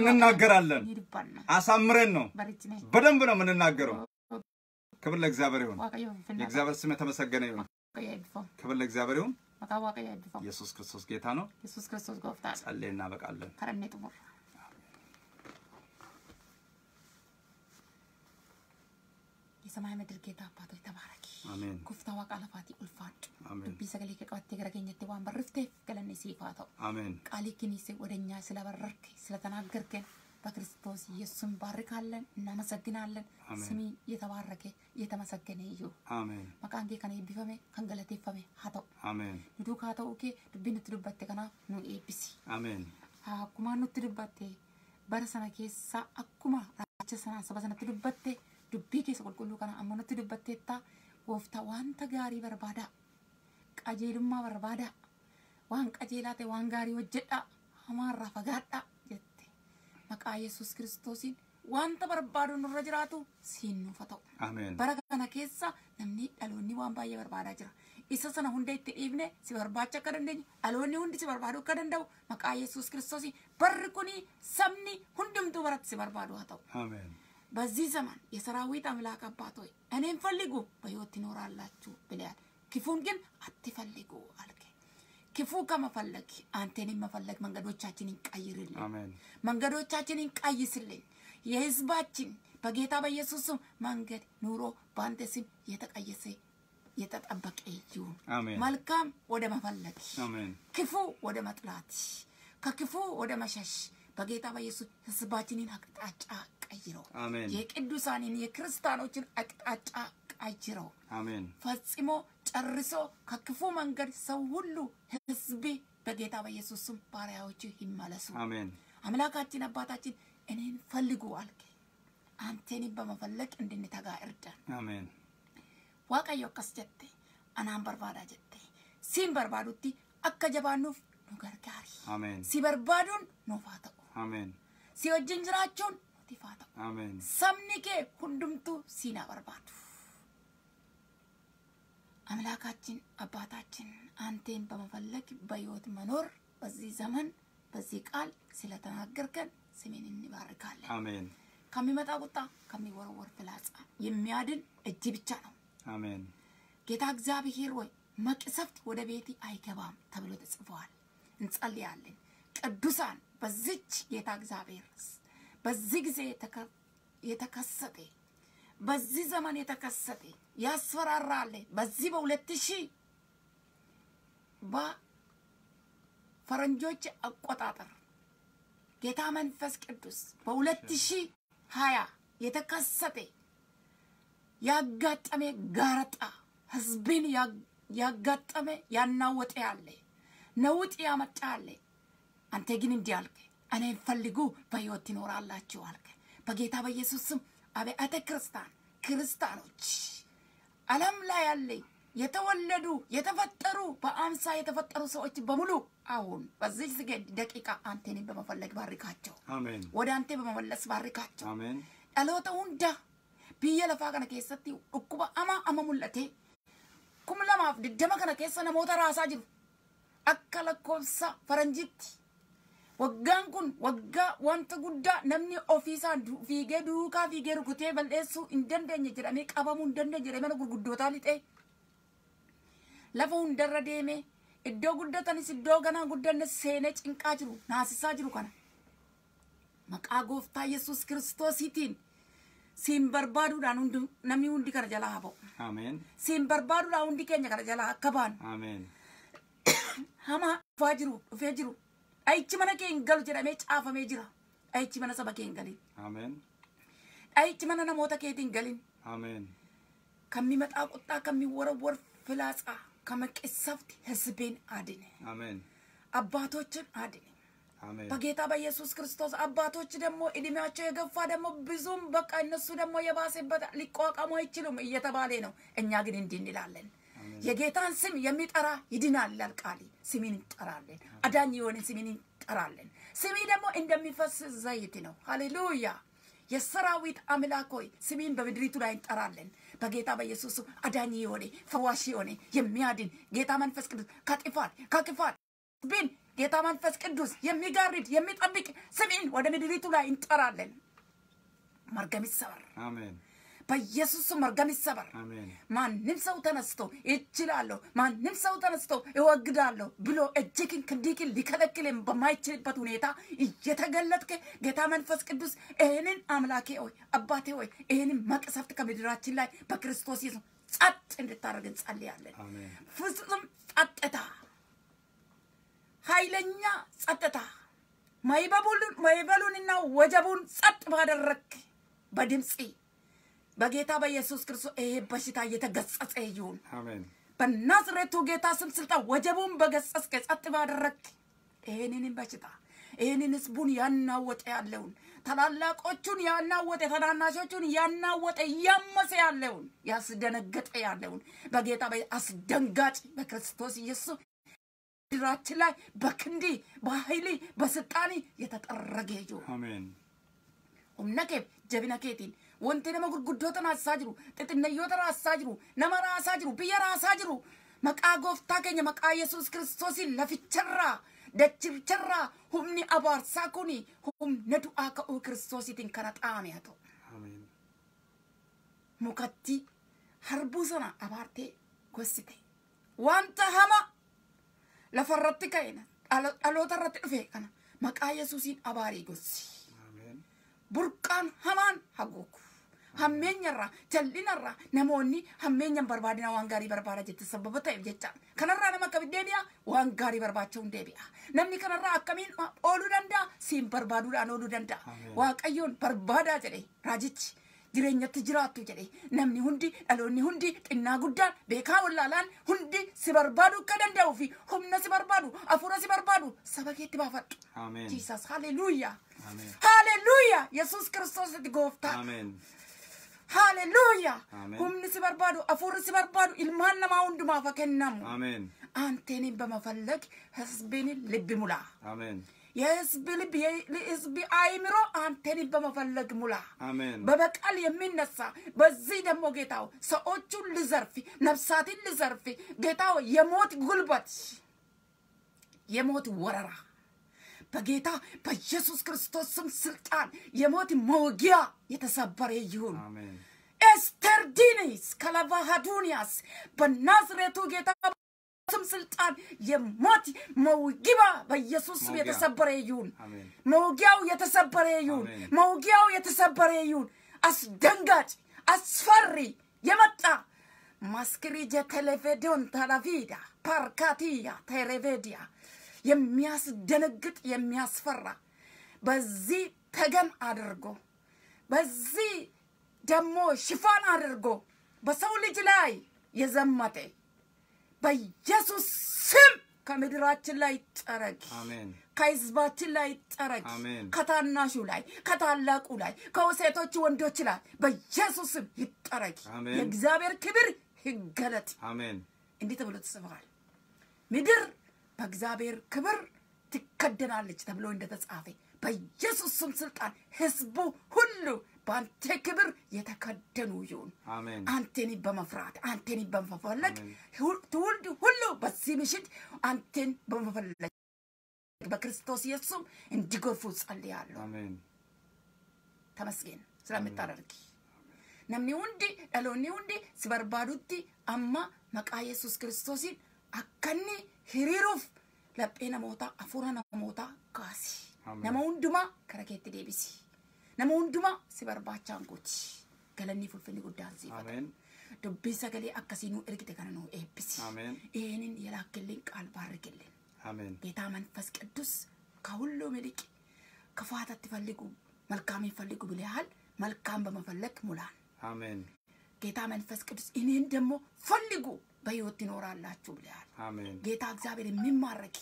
እንናገራለን። አሳምረን ነው በደንብ ነው የምንናገረው። ክብር ለእግዚአብሔር ይሁን። የእግዚአብሔር ስም የተመሰገነ ይሁን። ክብር ለእግዚአብሔር ይሁን። ኢየሱስ ክርስቶስ ጌታ ነው። ጸልየና በቃለን ሰማይ ምድር ጌታ አባቶች ተባረኪ። ኩፍታዋ ቃለፋቲ ኡልፋድ ዱቢ ሰገሌ ከቀበቴ ገረገኘቴ ዋን በርፍቴ ገለኔ ሲፋ ተው ቃሊ ኪኒስ ወደኛ ስለበረርክ ስለተናገርከን በክርስቶስ ኢየሱስን ባርካለን፣ እናመሰግናለን። ስሚ የተባረከ የተመሰገነ እዩ። መቃን ኬ ከነ ኤቢፈሜ ከን ገለቴፈሜ haa ta'u. Nu duukaa ta'uu kee dubbi nutti dubbatte kanaaf nu eebbisi. Akkuma nutti dubbatte bara sana keessa akkuma raacha sana dubbii keessa qulqulluu kana ammanatti dubbatteetta gooftaa wanta gaarii barbaada qajeelummaa barbaada waan qajeelaa ta'e waan gaarii hojjedha hamaarraa fagaadha jette maqaa yesus kiristoosiin wanta barbaadu nurra jiraatu siin nuufa ta'u. Bara kana keessa namni dhaloonni waan baay'ee barbaadaa jira. Isa sana hunda itti dhiibne si barbaacha akka dandeenyu dhaloonni hundi si barbaadu akka danda'u maqaa Yesuus kiristoosii barri kuni sabni hundumtuu baratti si barbaadu haa ta'u. በዚህ ዘመን የሰራዊት አምላክ አባት ሆይ እኔን ፈልጉ በህይወት ትኖራላችሁ ብለሃል። ክፉን ግን አትፈልጉ አልከ። ክፉ ከመፈለግ አንተን መፈለግ መንገዶቻችንን ቀይርልን፣ መንገዶቻችንን ቀይስልን። የህዝባችን በጌታ በኢየሱስ ስም መንገድ ኑሮ በአንተ ስም የተቀየሰ የተጠበቀ ይሁን። መልካም ወደ መፈለግ፣ ክፉ ወደ መጥላት፣ ከክፉ ወደ መሸሽ በጌታ በኢየሱስ ህዝባችንን አቅጣጫ ቀይረው፣ አሜን። የቅዱሳንን የክርስቲያኖችን አቅጣጫ ቀይረው፣ አሜን። ፈጽሞ ጨርሶ ከክፉ መንገድ ሰው ሁሉ ህዝብ በጌታ በኢየሱስ ስም ባሪያዎች ይመለሱ። አሜን። አምላካችን አባታችን እኔን ፈልጉ አልክ። አንተን በመፈለግ እንድንተጋ እርዳን። አሜን። ዋቀዮ አkas አናን በርባዳ barbaada ሲን siin barbaadutti akka jabaannuuf nu gargaari. Amen. Si አሜን ሲወጀን ጅራቸውን ቲፋታ አሜን ሰምኒኬ ሁንዱምቱ ሲና በርባቱ አምላካችን አባታችን አንቴን በመፈለግ በህይወት መኖር በዚህ ዘመን በዚህ ቃል ስለተናገርከን ስሜን እንባርካለን። አሜን። ከሚመጣ ቁጣ ከሚወረወር ፍላጻ የሚያድን እጅ ብቻ ነው። አሜን። ጌታ እግዚአብሔር ወይ መቅሰፍት ወደ ቤቴ አይገባም ተብሎ ተጽፏል። እንጸልያለን። ቅዱሳን በዚች ጌታ እግዚአብሔር በዚህ ጊዜ የተከሰተ በዚህ ዘመን የተከሰተ ያስፈራራል። በዚህ በሁለት ሺህ በፈረንጆች አቆጣጠር ጌታ መንፈስ ቅዱስ በሁለት ሺህ ሀያ የተከሰተ ያጋጠመ ጋረጣ ህዝብን ያጋጠመ ያናወጠ ያለ ነውጥ ያመጣ ያለ አንተ ግን እንዲህ አልክ፣ እኔን ፈልጉ በህይወት ትኖራላችሁ አልክ። በጌታ በኢየሱስ ስም አብያተ ክርስቲያን ክርስቲያኖች ዓለም ላይ ያለ የተወለዱ የተፈጠሩ በአምሳ የተፈጠሩ ሰዎች በሙሉ አሁን በዚህ ደቂቃ አንተን በመፈለግ ባርካቸው፣ ወደ አንተ በመመለስ ባርካቸው። dhaloota hunda biyya lafaa kana keessatti dhukkuba ama ama mul'ate kuma lamaaf digdama kana keessa namoota raasaa jiru Waggaan kun waggaa wanta guddaa namni ofiisaa fiigee duukaa fiigee rukutee bal'eessuu hin dandeenye jedhamee qabamuu hin dandeenye jedhamee mana gurguddootaa lixee lafa hundarra deemee iddoo guddatanis iddoo ganaa guddanne seenee cinqaa jiru naasisaa jiru kana. Maqaa gooftaa Yesuus Kiristoosiitiin siin barbaaduudhaan hundi namni hundi kana jalaa haa ba'u. Siin barbaaduudhaan hundi keenya kana jalaa akka baanu. Hamaa dhufaa jiru dhufee jiru. Dhayichi mana kee hin galu jedhamee caafamee jira. Dhayichi mana saba kee hin galin. Ameen. Dhayichi mana namoota keetiin galin. Ameen. Kammi maxaa qottaa kammi wara war filaatsaa kama qissafti hizbiin adine. Ameen. Abbaatoችን አድን። በጌታ በኢየሱስ ክርስቶስ አባቶች ደግሞ እድሜያቸው የገፋ ደግሞ ብዙም በቃ እነሱ ደግሞ የባሰበት ሊቋቋሙ አይችሉም እየተባለ ነው። እኛ ግን እንዲህ እንላለን። የጌታን ስም የሚጠራ ይድናል ይላል ቃል። ስሜን እንጠራለን፣ አዳኝ የሆነ ስሜን እንጠራለን። ስሜ ደግሞ እንደሚፈስ ዘይት ነው። ሃሌሉያ! የሰራዊት አምላክ ሆይ ስሜን በምድሪቱ ላይ እንጠራለን። በጌታ በኢየሱስ አዳኝ የሆነ ፈዋሽ የሆነ የሚያድን ጌታ መንፈስ ቅዱስ ከጥፋት ከክፋት ብን ጌታ መንፈስ ቅዱስ የሚጋርድ የሚጠብቅ ስሜን ወደ ምድሪቱ ላይ እንጠራለን። መርገም ይሰበር። አሜን። በኢየሱስ መርገም ይሰበር። ማንም ሰው ተነስቶ እችላለሁ፣ ማንም ሰው ተነስቶ እወግዳለሁ ብሎ እጅግን ክንዲግን ሊከለክልም በማይችልበት ሁኔታ እየተገለጥክ ጌታ መንፈስ ቅዱስ ይህንን አምላኬ ሆይ አባቴ ሆይ ይህንን መቅሰፍት ከምድራችን ላይ በክርስቶስ ይዙ ጸጥ እንድታደርግ እንጸልያለን። ፍጹም ጸጥታ፣ ኃይለኛ ጸጥታ ማይበሉንና ወጀቡን ጸጥ ባደረግ በድምፅ በጌታ በኢየሱስ ክርስቶስ ይሄ በሽታ እየተገጸጸ ይሁን። በናዝሬቱ ጌታ ስም ስልጣ ወጀቡን በገጸጽ ጸጥ ባደረክ ይሄንን በሽታ ይሄንን ህዝቡን ያናወጠ ያለውን ታላላቆቹን ያናወጠ ተናናሾቹን ያናወጠ እያመሰ ያለውን ያስደነገጠ ያለውን በጌታ አስደንጋጭ በክርስቶስ ኢየሱስ ድራችን ላይ በክንዲ በኃይሊ በስልጣኔ የተጠረገ ይሁን አሜን። ኡምነኬብ ጀቢነኬቲን wanti nama gurguddootan haasisaa jiru, xixinneeyyoota haasisaa jiru, nama raasaa jiru, biyya raasaa jiru. Maqaa gooftaa keenya maqaa Yesuus Kiristoosiin laficharraa dachicharraa humni abaarsaa kun humna du'aa ka'uu Kiristoosiitiin kana xaame haa ta'u. Mukatti harbuu sana abaartee gosite Wanta hama lafarratti ka'e dhaloota irratti dhufe kana maqaa Yesuusiin abaarii gosi Burqaan hamaan haguugu. hammeenyarraa jal'inarraa namoonni hammeenyan barbaadina waan gaarii barbaada jette sababa ta'eef jecha kanarraa nama akkamiin deebi'a waan gaarii barbaachuu hin deebi'a namni kanarraa akkamiin ooluu danda'a siin barbaaduudhaan ooluu danda'a waaqayyoon barbaadaa jedhe raajichi. jireenyatti jiraattu jedhe namni hundi dhaloonni hundi xinnaa guddaan beekaa wallaalaan hundi si barbaadu akka danda'uu fi humna si barbaadu afuura si barbaadu saba keetti baafadhu. Jiisas haleluuyaa. Haleluuyaa. Yesuus kiristoos itti gooftaa. Ameen. ሃሌሉያ Humni si barbaadu, hafuurri si barbaadu, ilmaan namaa hundumaaf kennamu. በመፈለግ ህዝብን ልብ ሙላ። የህዝብ ልብ የህዝብ አይምሮ አንተን በመፈለግ ሙላ። በበቀል የሚነሳ በዚህ ደግሞ ጌታው ሰዎቹን ልዘርፍ፣ ነፍሳትን ልዘርፍ፣ ጌታው የሞት ጉልበት የሞት ወረራ በጌታ በኢየሱስ ክርስቶስ ስም ስልጣን የሞት መውጊያ የተሰበረ ይሁን። ኤስተር ዲኒስ ከለቫሃዱኒያስ በናዝሬቱ ጌታ ስም ስልጣን የሞት መውጊባ በኢየሱስ ስም የተሰበረ ይሁን። መውጊያው የተሰበረ ይሁን። መውጊያው የተሰበረ ይሁን። አስደንጋጭ አስፈሪ የመጣ ማስክሪጀ ቴሌቬዶን ተላቪዳ ፓርካቲያ ቴሬቬዲያ የሚያስደነግጥ የሚያስፈራ በዚህ ተገን አድርጎ በዚህ ደግሞ ሽፋን አድርጎ በሰው ልጅ ላይ የዘመተ በኢየሱስ ስም ከምድራችን ላይ ጠረግ፣ ከህዝባችን ላይ ጠረግ፣ ከታናሹ ላይ፣ ከታላቁ ላይ፣ ከውሴቶች ወንዶች ላይ በኢየሱስ ስም ይጠረግ። የእግዚአብሔር ክብር ይገለጥ። እንዲህ ተብሎ ተጽፏል። ምድር በእግዚአብሔር ክብር ትከደናለች ተብሎ እንደተጻፈ በኢየሱስ ስም ስልጣን ህዝቡ ሁሉ በአንተ ክብር የተከደኑ ይሁን። አንቴን በመፍራት አንቴን በመፈለግ ትውልድ ሁሉ በዚህ ምሽት አንቴን በመፈለግ በክርስቶስ ኢየሱስም እንዲጎርፉ ጸልያለሁ። ተመስገን ስለምታደርጊ ነምኒ ውንዲ ደሎኒ ውንዲ ስበርባዱቲ አማ መቃ ኢየሱስ ክርስቶስን አከኔ hiriiruuf laphee namootaa hafuura namootaa kaasi. Nama hundumaa kara keetti deebisi. Nama hundumaa si barbaachaan gooti. Galannii fulfinni guddaan siifata. Dubbiin sagalee akkasii nu ergite kana nuu eebbisi. Eenin ka qaalbaarrikilleen. ጌታ መንፈስ ቅዱስ ከሁሉ ይልቅ ክፋት አትፈልጉ፣ መልካም ይፈልጉ ብለሃል። መልካም በመፈለግ ሙላን። ጌታ መንፈስ ቅዱስ እኔን ደግሞ ፈልጉ በህይወት ትኖራላችሁ ብለሃል። ጌታ እግዚአብሔር የሚማረክ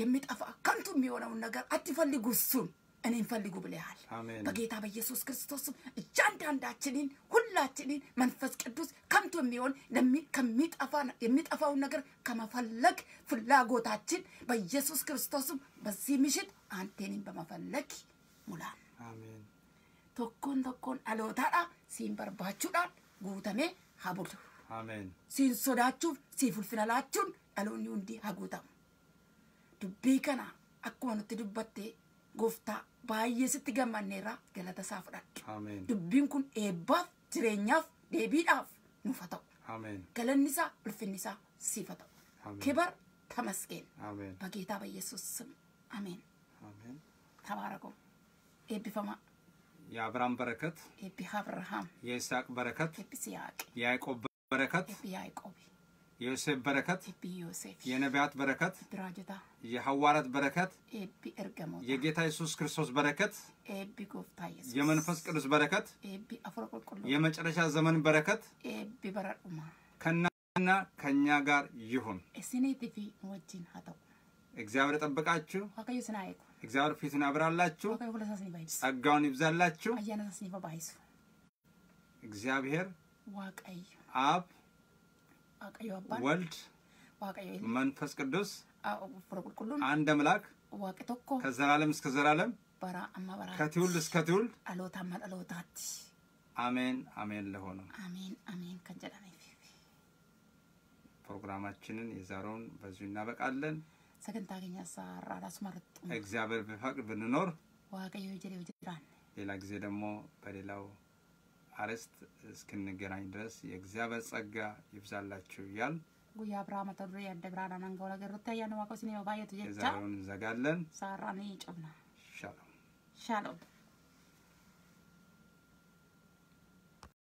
የሚጠፋ ከንቱ የሚሆነውን ነገር አትፈልጉ፣ እሱን እኔን ፈልጉ ብለሃል። በጌታ በኢየሱስ ክርስቶስም እያንዳንዳችንን ሁላችንን መንፈስ ቅዱስ ከንቱ የሚሆን የሚጠፋውን ነገር ከመፈለግ ፍላጎታችን በኢየሱስ ክርስቶስም በዚህ ምሽት አንቴንን በመፈለግ ሙላን። ቶኮን ቶኮን dhalootaadha ሲንበርባችሁዳል ጉተሜ guutamee siin sodaachuuf sii fulfinalaachuun dhaloonni hundi haguutamu. Dubbii kana akkuma nutti dubbattee gooftaa baay'ee sitti gammanneerraa galata isaa fudhadhu. Dubbiin kun eebbaaf jireenyaaf deebiidhaaf nuuf haa ta'u. Galanni isaa ulfinni isaa siif haa ta'u. Kibar tamasgeen. Bageetaa bayyeessuus simi. Ameen. ተባረኩ። ኤቢፈማ የአብርሃም በረከት ኤቢ አብርሃም የይስሐቅ በረከት ኤቢ ሲያቅ ያዕቆብ በረከት የዮሴፍ በረከት የነቢያት በረከት የሐዋርያት በረከት የጌታ ኢየሱስ ክርስቶስ በረከት የመንፈስ ቅዱስ በረከት የመጨረሻ ዘመን በረከት ከናና ከእኛ ጋር ይሁን። እግዚአብሔር ጠብቃችሁ፣ እግዚአብሔር ፊቱን ያብራላችሁ፣ ጸጋውን ይብዛላችሁ። እግዚአብሔር ዋቀዩ አብ ወልድ መንፈስ ቅዱስ አንድ አምላክ ከዘላለም እስከ ዘላለም ከትውልድ እስከ ትውልድ አሜን አሜን ለሆነው ፕሮግራማችንን የዛሬውን በዚሁ እናበቃለን። ሰገንታ ገኛሳ እግዚአብሔር ቢፈቅድ ብንኖር ሌላ ጊዜ ደግሞ በሌላው አርዕስት እስክንገናኝ ድረስ የእግዚአብሔር ጸጋ ይብዛላችሁ እያል ጉያ ብራ መተዱሬ ያደብራና መንገው ነገር ሩታያ ነው ዋቆስኔ ባየቱ ጀቻ ዛሬውን እንዘጋለን። ነው ጮብና ሻሎም ሻሎም